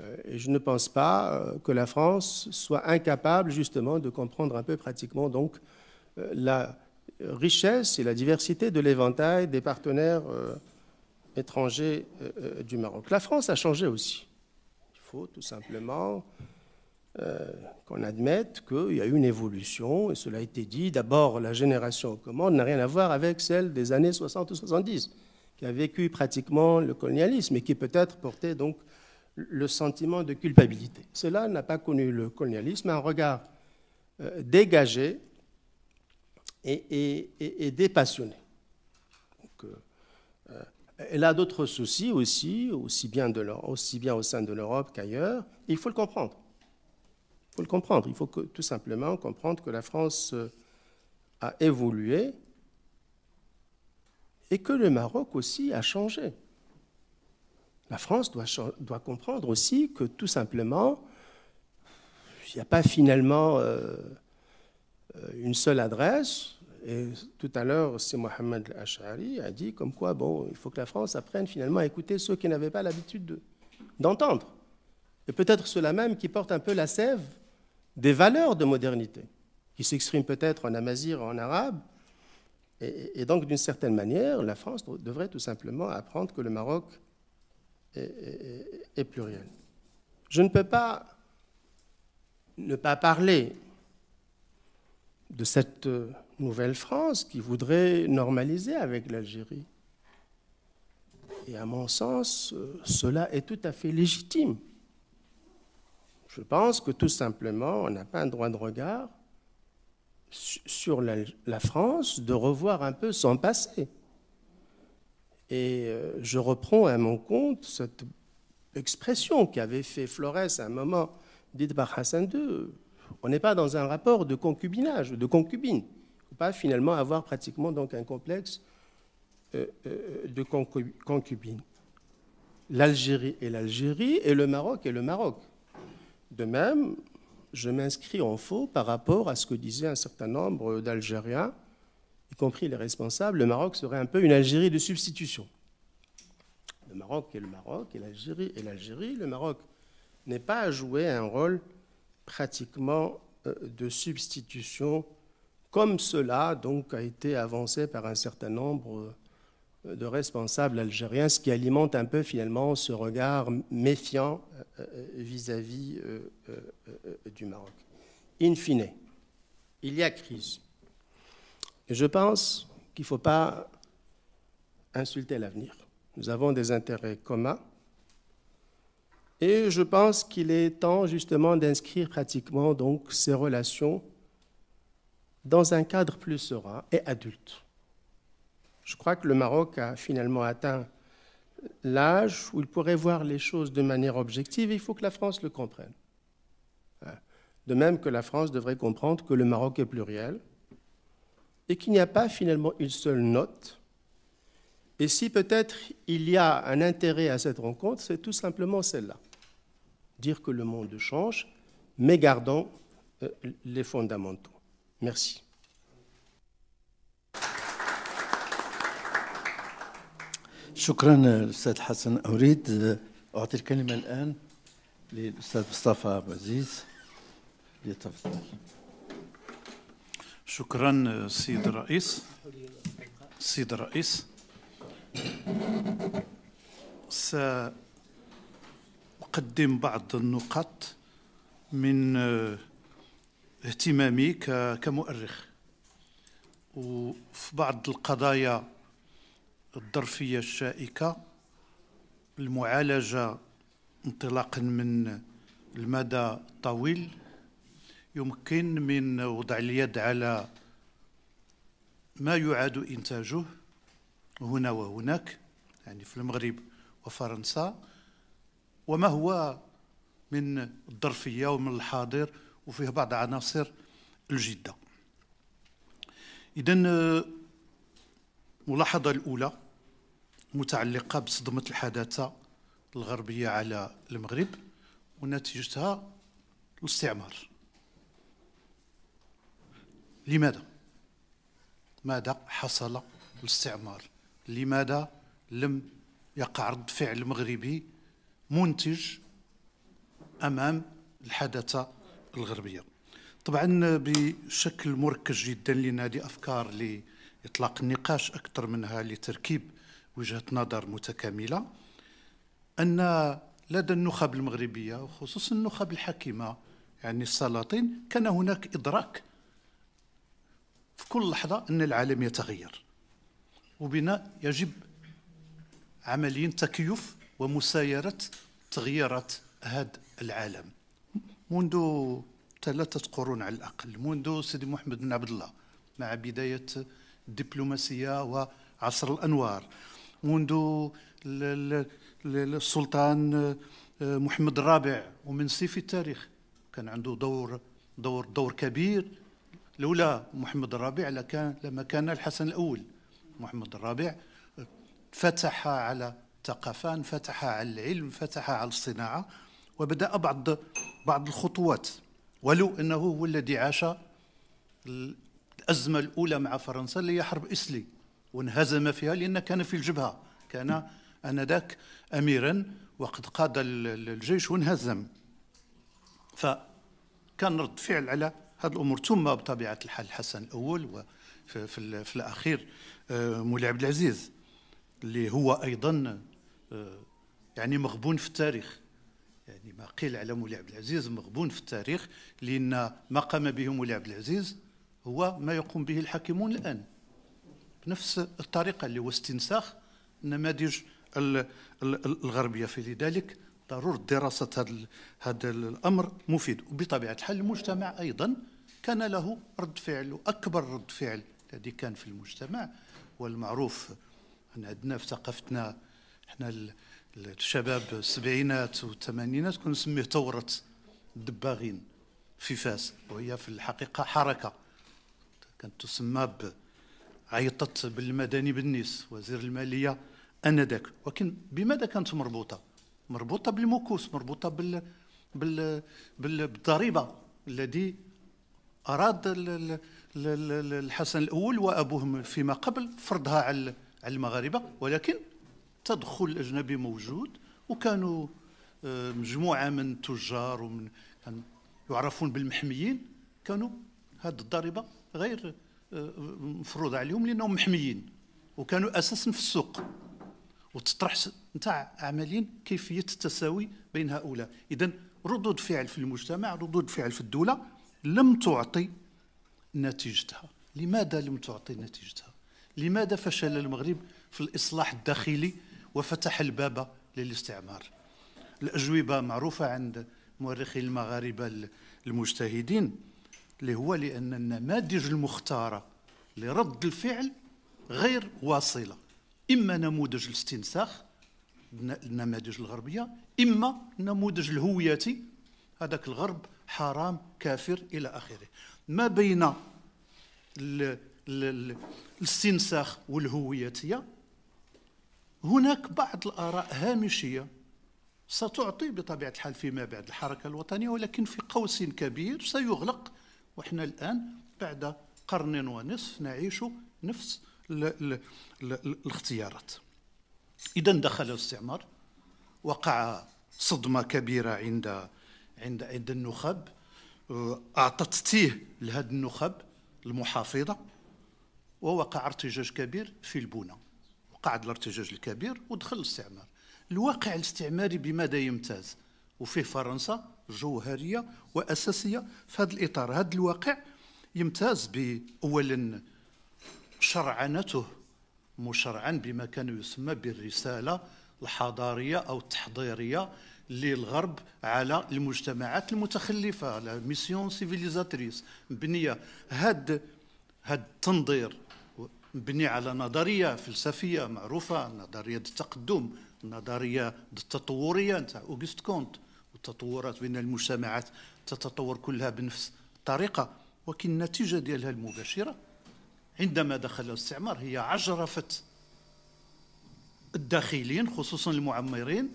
euh, je ne pense pas que la France soit incapable justement de comprendre un peu pratiquement donc la richesse et la diversité de l'éventail des partenaires étrangers du Maroc. La France a changé aussi. Il faut tout simplement euh, qu'on admette qu'il y a eu une évolution, et cela a été dit, d'abord la génération aux commandes n'a rien à voir avec celle des années 60 ou 70, qui a vécu pratiquement le colonialisme et qui peut-être portait donc le sentiment de culpabilité. Cela n'a pas connu le colonialisme, un regard euh, dégagé et, dépassionné. Euh, elle a d'autres soucis aussi, aussi bien au sein de l'Europe qu'ailleurs, il faut le comprendre le comprendre. Il faut tout simplement comprendre que la France euh, a évolué et que le Maroc aussi a changé. La France doit, comprendre aussi que tout simplement, il n'y a pas finalement euh, euh, une seule adresse. Et tout à l'heure, c'est Mohamed al qui a dit comme quoi, bon, il faut que la France apprenne finalement à écouter ceux qui n'avaient pas l'habitude d'entendre. Et peut-être ceux-là même qui portent un peu la sève des valeurs de modernité, qui s'expriment peut-être en amazir, en arabe. Et, donc, d'une certaine manière, la France devrait tout simplement apprendre que le Maroc est, est pluriel. Je ne peux pas ne pas parler de cette nouvelle France qui voudrait normaliser avec l'Algérie. Et à mon sens, euh, cela est tout à fait légitime. Je pense que tout simplement, on n'a pas un droit de regard sur la, France de revoir un peu son passé. Et euh, je reprends à mon compte cette expression qu'avait fait Flores à un moment, dite par Hassan II. On n'est pas dans un rapport de concubinage, de concubine. On ne peut pas finalement avoir pratiquement donc un complexe euh, euh, de concubine. L'Algérie est l'Algérie et le Maroc est le Maroc. De même, je m'inscris en faux par rapport à ce que disait un certain nombre d'Algériens, y compris les responsables, le Maroc serait un peu une Algérie de substitution. Le Maroc est le Maroc et l'Algérie est l'Algérie. Le Maroc n'est pas à jouer un rôle pratiquement euh, de substitution comme cela donc a été avancé par un certain nombre de responsables algériens, ce qui alimente un peu finalement ce regard méfiant euh, euh, vis-à-vis euh, du Maroc. In fine, il y a crise. je pense qu'il ne faut pas insulter l'avenir. Nous avons des intérêts communs. Et je pense qu'il est temps justement d'inscrire pratiquement donc ces relations dans un cadre plus serein et adulte. Je crois que le Maroc a finalement atteint l'âge où il pourrait voir les choses de manière objective et il faut que la France le comprenne. Hein. De même que la France devrait comprendre que le Maroc est pluriel et qu'il n'y a pas finalement une seule note. Et si peut-être il y a un intérêt à cette rencontre, c'est tout simplement celle-là. Dire que le monde change, mais gardons euh, les fondamentaux. Merci. شكرا الاستاذ حسن اريد اعطي الكلمه الان للاستاذ مصطفى عبد العزيز ليتفضل شكرا السيد الرئيس السيد الرئيس سأقدم بعض النقاط من اهتمامي كمؤرخ وفي بعض القضايا الظرفية الشائكة المعالجة انطلاقا من المدى الطويل يمكن من وضع اليد على ما يعاد إنتاجه هنا وهناك يعني في المغرب وفرنسا وما هو من الظرفية ومن الحاضر وفيه بعض عناصر الجدة إذا الملاحظة الأولى متعلقة بصدمة الحداثة الغربية على المغرب ونتيجتها الاستعمار لماذا؟ ماذا حصل الاستعمار؟ لماذا لم يقع رد فعل المغربي منتج أمام الحداثة الغربية؟ طبعا بشكل مركز جدا لان هذه افكار اللي إطلاق النقاش أكثر منها لتركيب وجهة نظر متكاملة أن لدى النخب المغربية وخصوصا النخب الحاكمة يعني السلاطين كان هناك إدراك في كل لحظة أن العالم يتغير وبناء يجب عمليا تكيف ومسايرة تغييرات هذا العالم منذ ثلاثة قرون على الأقل منذ سيدي محمد بن عبد الله مع بداية الدبلوماسية وعصر الأنوار منذ السلطان آه، محمد الرابع ومن سيف التاريخ كان عنده دور دور دور كبير لولا محمد الرابع لكان لما كان الحسن الاول محمد الرابع آه، فتح على الثقافه فتح على العلم فتح على الصناعه وبدا بعض بعض الخطوات ولو انه هو الذي عاش الأزمة الأولى مع فرنسا اللي هي حرب إسلي وانهزم فيها لأن كان في الجبهة كان آنذاك أميرا وقد قاد الجيش وانهزم فكان رد فعل على هذه الأمور ثم بطبيعة الحال حسن الأول وفي في, الأخير آه، مولاي عبد العزيز اللي هو أيضا آه، يعني مغبون في التاريخ يعني ما قيل على مولاي عبد العزيز مغبون في التاريخ لأن ما قام به مولاي عبد العزيز هو ما يقوم به الحاكمون الآن بنفس الطريقة اللي هو استنساخ النماذج الغربية في ذلك ضرورة دراسة هذا هذا الأمر مفيد وبطبيعة الحال المجتمع أيضا كان له رد فعل وأكبر رد فعل الذي كان في المجتمع والمعروف أن عندنا في ثقافتنا احنا الشباب السبعينات والثمانينات كنا نسميه ثورة الدباغين في فاس وهي في الحقيقة حركة كانت تسمى عيطت بالمدني بالنيس وزير الماليه انذاك ولكن بماذا كانت مربوطه؟ مربوطه بالمكوس مربوطه بال بال بالضريبه الذي اراد الحسن الاول وابوه فيما قبل فرضها على المغاربه ولكن تدخل الاجنبي موجود وكانوا آه، مجموعه من التجار ومن يعرفون بالمحميين كانوا هذه الضريبه غير آه، مفروض عليهم لانهم محميين وكانوا اساسا في السوق وتطرح نتاع عمليا كيفيه التساوي بين هؤلاء اذا ردود فعل في المجتمع ردود فعل في الدوله لم تعطي نتيجتها لماذا لم تعطي نتيجتها لماذا فشل المغرب في الاصلاح الداخلي وفتح الباب للاستعمار الاجوبه معروفه عند مؤرخي المغاربه المجتهدين اللي هو لأن النماذج المختارة لرد الفعل غير واصلة إما نموذج الاستنساخ النماذج الغربية إما نموذج الهوياتي هذاك الغرب حرام كافر إلى آخره ما بين الاستنساخ والهوياتيه هناك بعض الآراء هامشية ستعطي بطبيعة الحال فيما بعد الحركة الوطنية ولكن في قوس كبير سيغلق وإحنا الآن بعد قرن ونصف نعيش نفس الـ الـ الـ الاختيارات إذا دخل الاستعمار وقع صدمة كبيرة عند عند عند النخب آه، أعطت تيه لهذا النخب المحافظة ووقع ارتجاج كبير في البنى وقع الارتجاج الكبير ودخل الاستعمار الواقع الاستعماري بماذا يمتاز؟ وفيه فرنسا جوهريه واساسيه في هذا الاطار هذا الواقع يمتاز باولا شرعنته مشرعا بما كان يسمى بالرساله الحضاريه او التحضيريه للغرب على المجتمعات المتخلفه على ميسيون سيفيليزاتريس مبنيه هاد هاد التنظير مبني على نظريه فلسفيه معروفه نظريه التقدم نظريه التطوريه نتاع اوغست كونت التطورات بين المجتمعات تتطور كلها بنفس الطريقة ولكن النتيجة ديالها المباشرة عندما دخل الاستعمار هي عجرفت الداخلين خصوصا المعمرين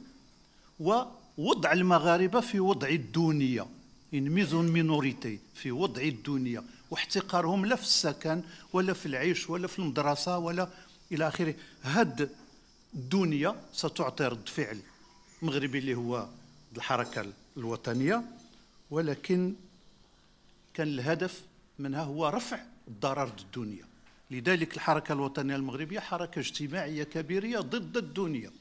ووضع المغاربة في وضع الدونية إن ميزون مينوريتي في وضع الدونية واحتقارهم لا في السكن ولا في العيش ولا في المدرسة ولا إلى آخره هاد الدونية ستعطي رد فعل مغربي اللي هو الحركة الوطنية ولكن كان الهدف منها هو رفع الضرر الدنيا لذلك الحركة الوطنية المغربية حركة اجتماعية كبيرة ضد الدنيا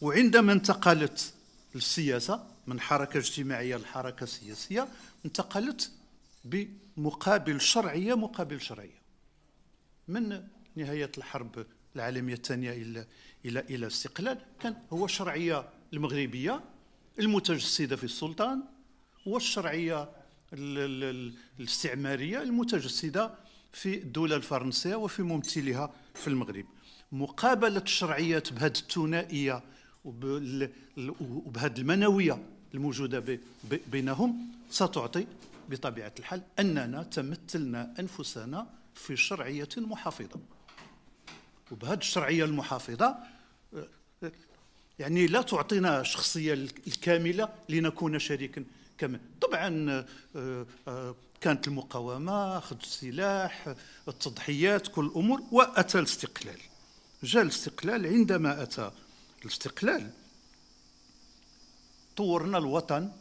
وعندما انتقلت للسياسة من حركة اجتماعية لحركة سياسية انتقلت بمقابل شرعية مقابل شرعية من نهاية الحرب العالمية الثانية إلى إلى إلى الاستقلال كان هو شرعية المغربيه المتجسده في السلطان والشرعيه الاستعماريه المتجسده في الدوله الفرنسيه وفي ممثلها في المغرب مقابله الشرعيات بهذه الثنائيه وبهذه المنويه الموجوده بينهم ستعطي بطبيعه الحال اننا تمثلنا انفسنا في شرعيه محافظه وبهذه الشرعيه المحافظه يعني لا تعطينا الشخصية الكاملة لنكون شريكا كما طبعا آه، آه، كانت المقاومة أخذ السلاح التضحيات كل الأمور وأتى الاستقلال جاء الاستقلال عندما أتى الاستقلال طورنا الوطن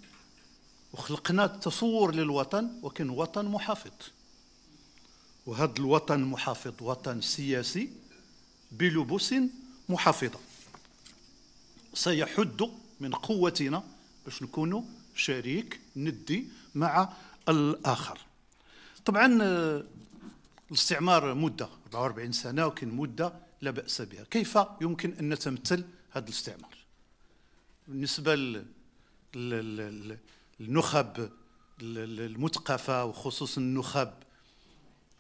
وخلقنا التصور للوطن وكان وطن محافظ وهذا الوطن محافظ وطن سياسي بلبوس محافظه سيحد من قوتنا باش نكونوا شريك ندي مع الآخر طبعا آه، الاستعمار مدة 44 سنة وكان مدة لا بأس بها كيف يمكن أن نتمثل هذا الاستعمار بالنسبة للنخب المثقفة وخصوصا النخب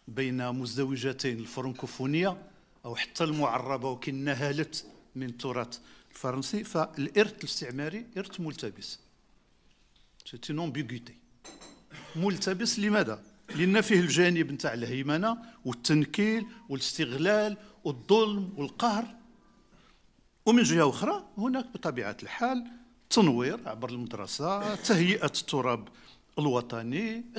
بين مزدوجتين الفرنكوفونية أو حتى المعربة وكي نهلت من تراث الفرنسي فالارث الاستعماري ارث ملتبس سيتي نومبيغوتي ملتبس لماذا؟ لان فيه الجانب نتاع الهيمنه والتنكيل والاستغلال والظلم والقهر ومن جهه اخرى هناك بطبيعه الحال تنوير عبر المدرسه تهيئه التراب الوطني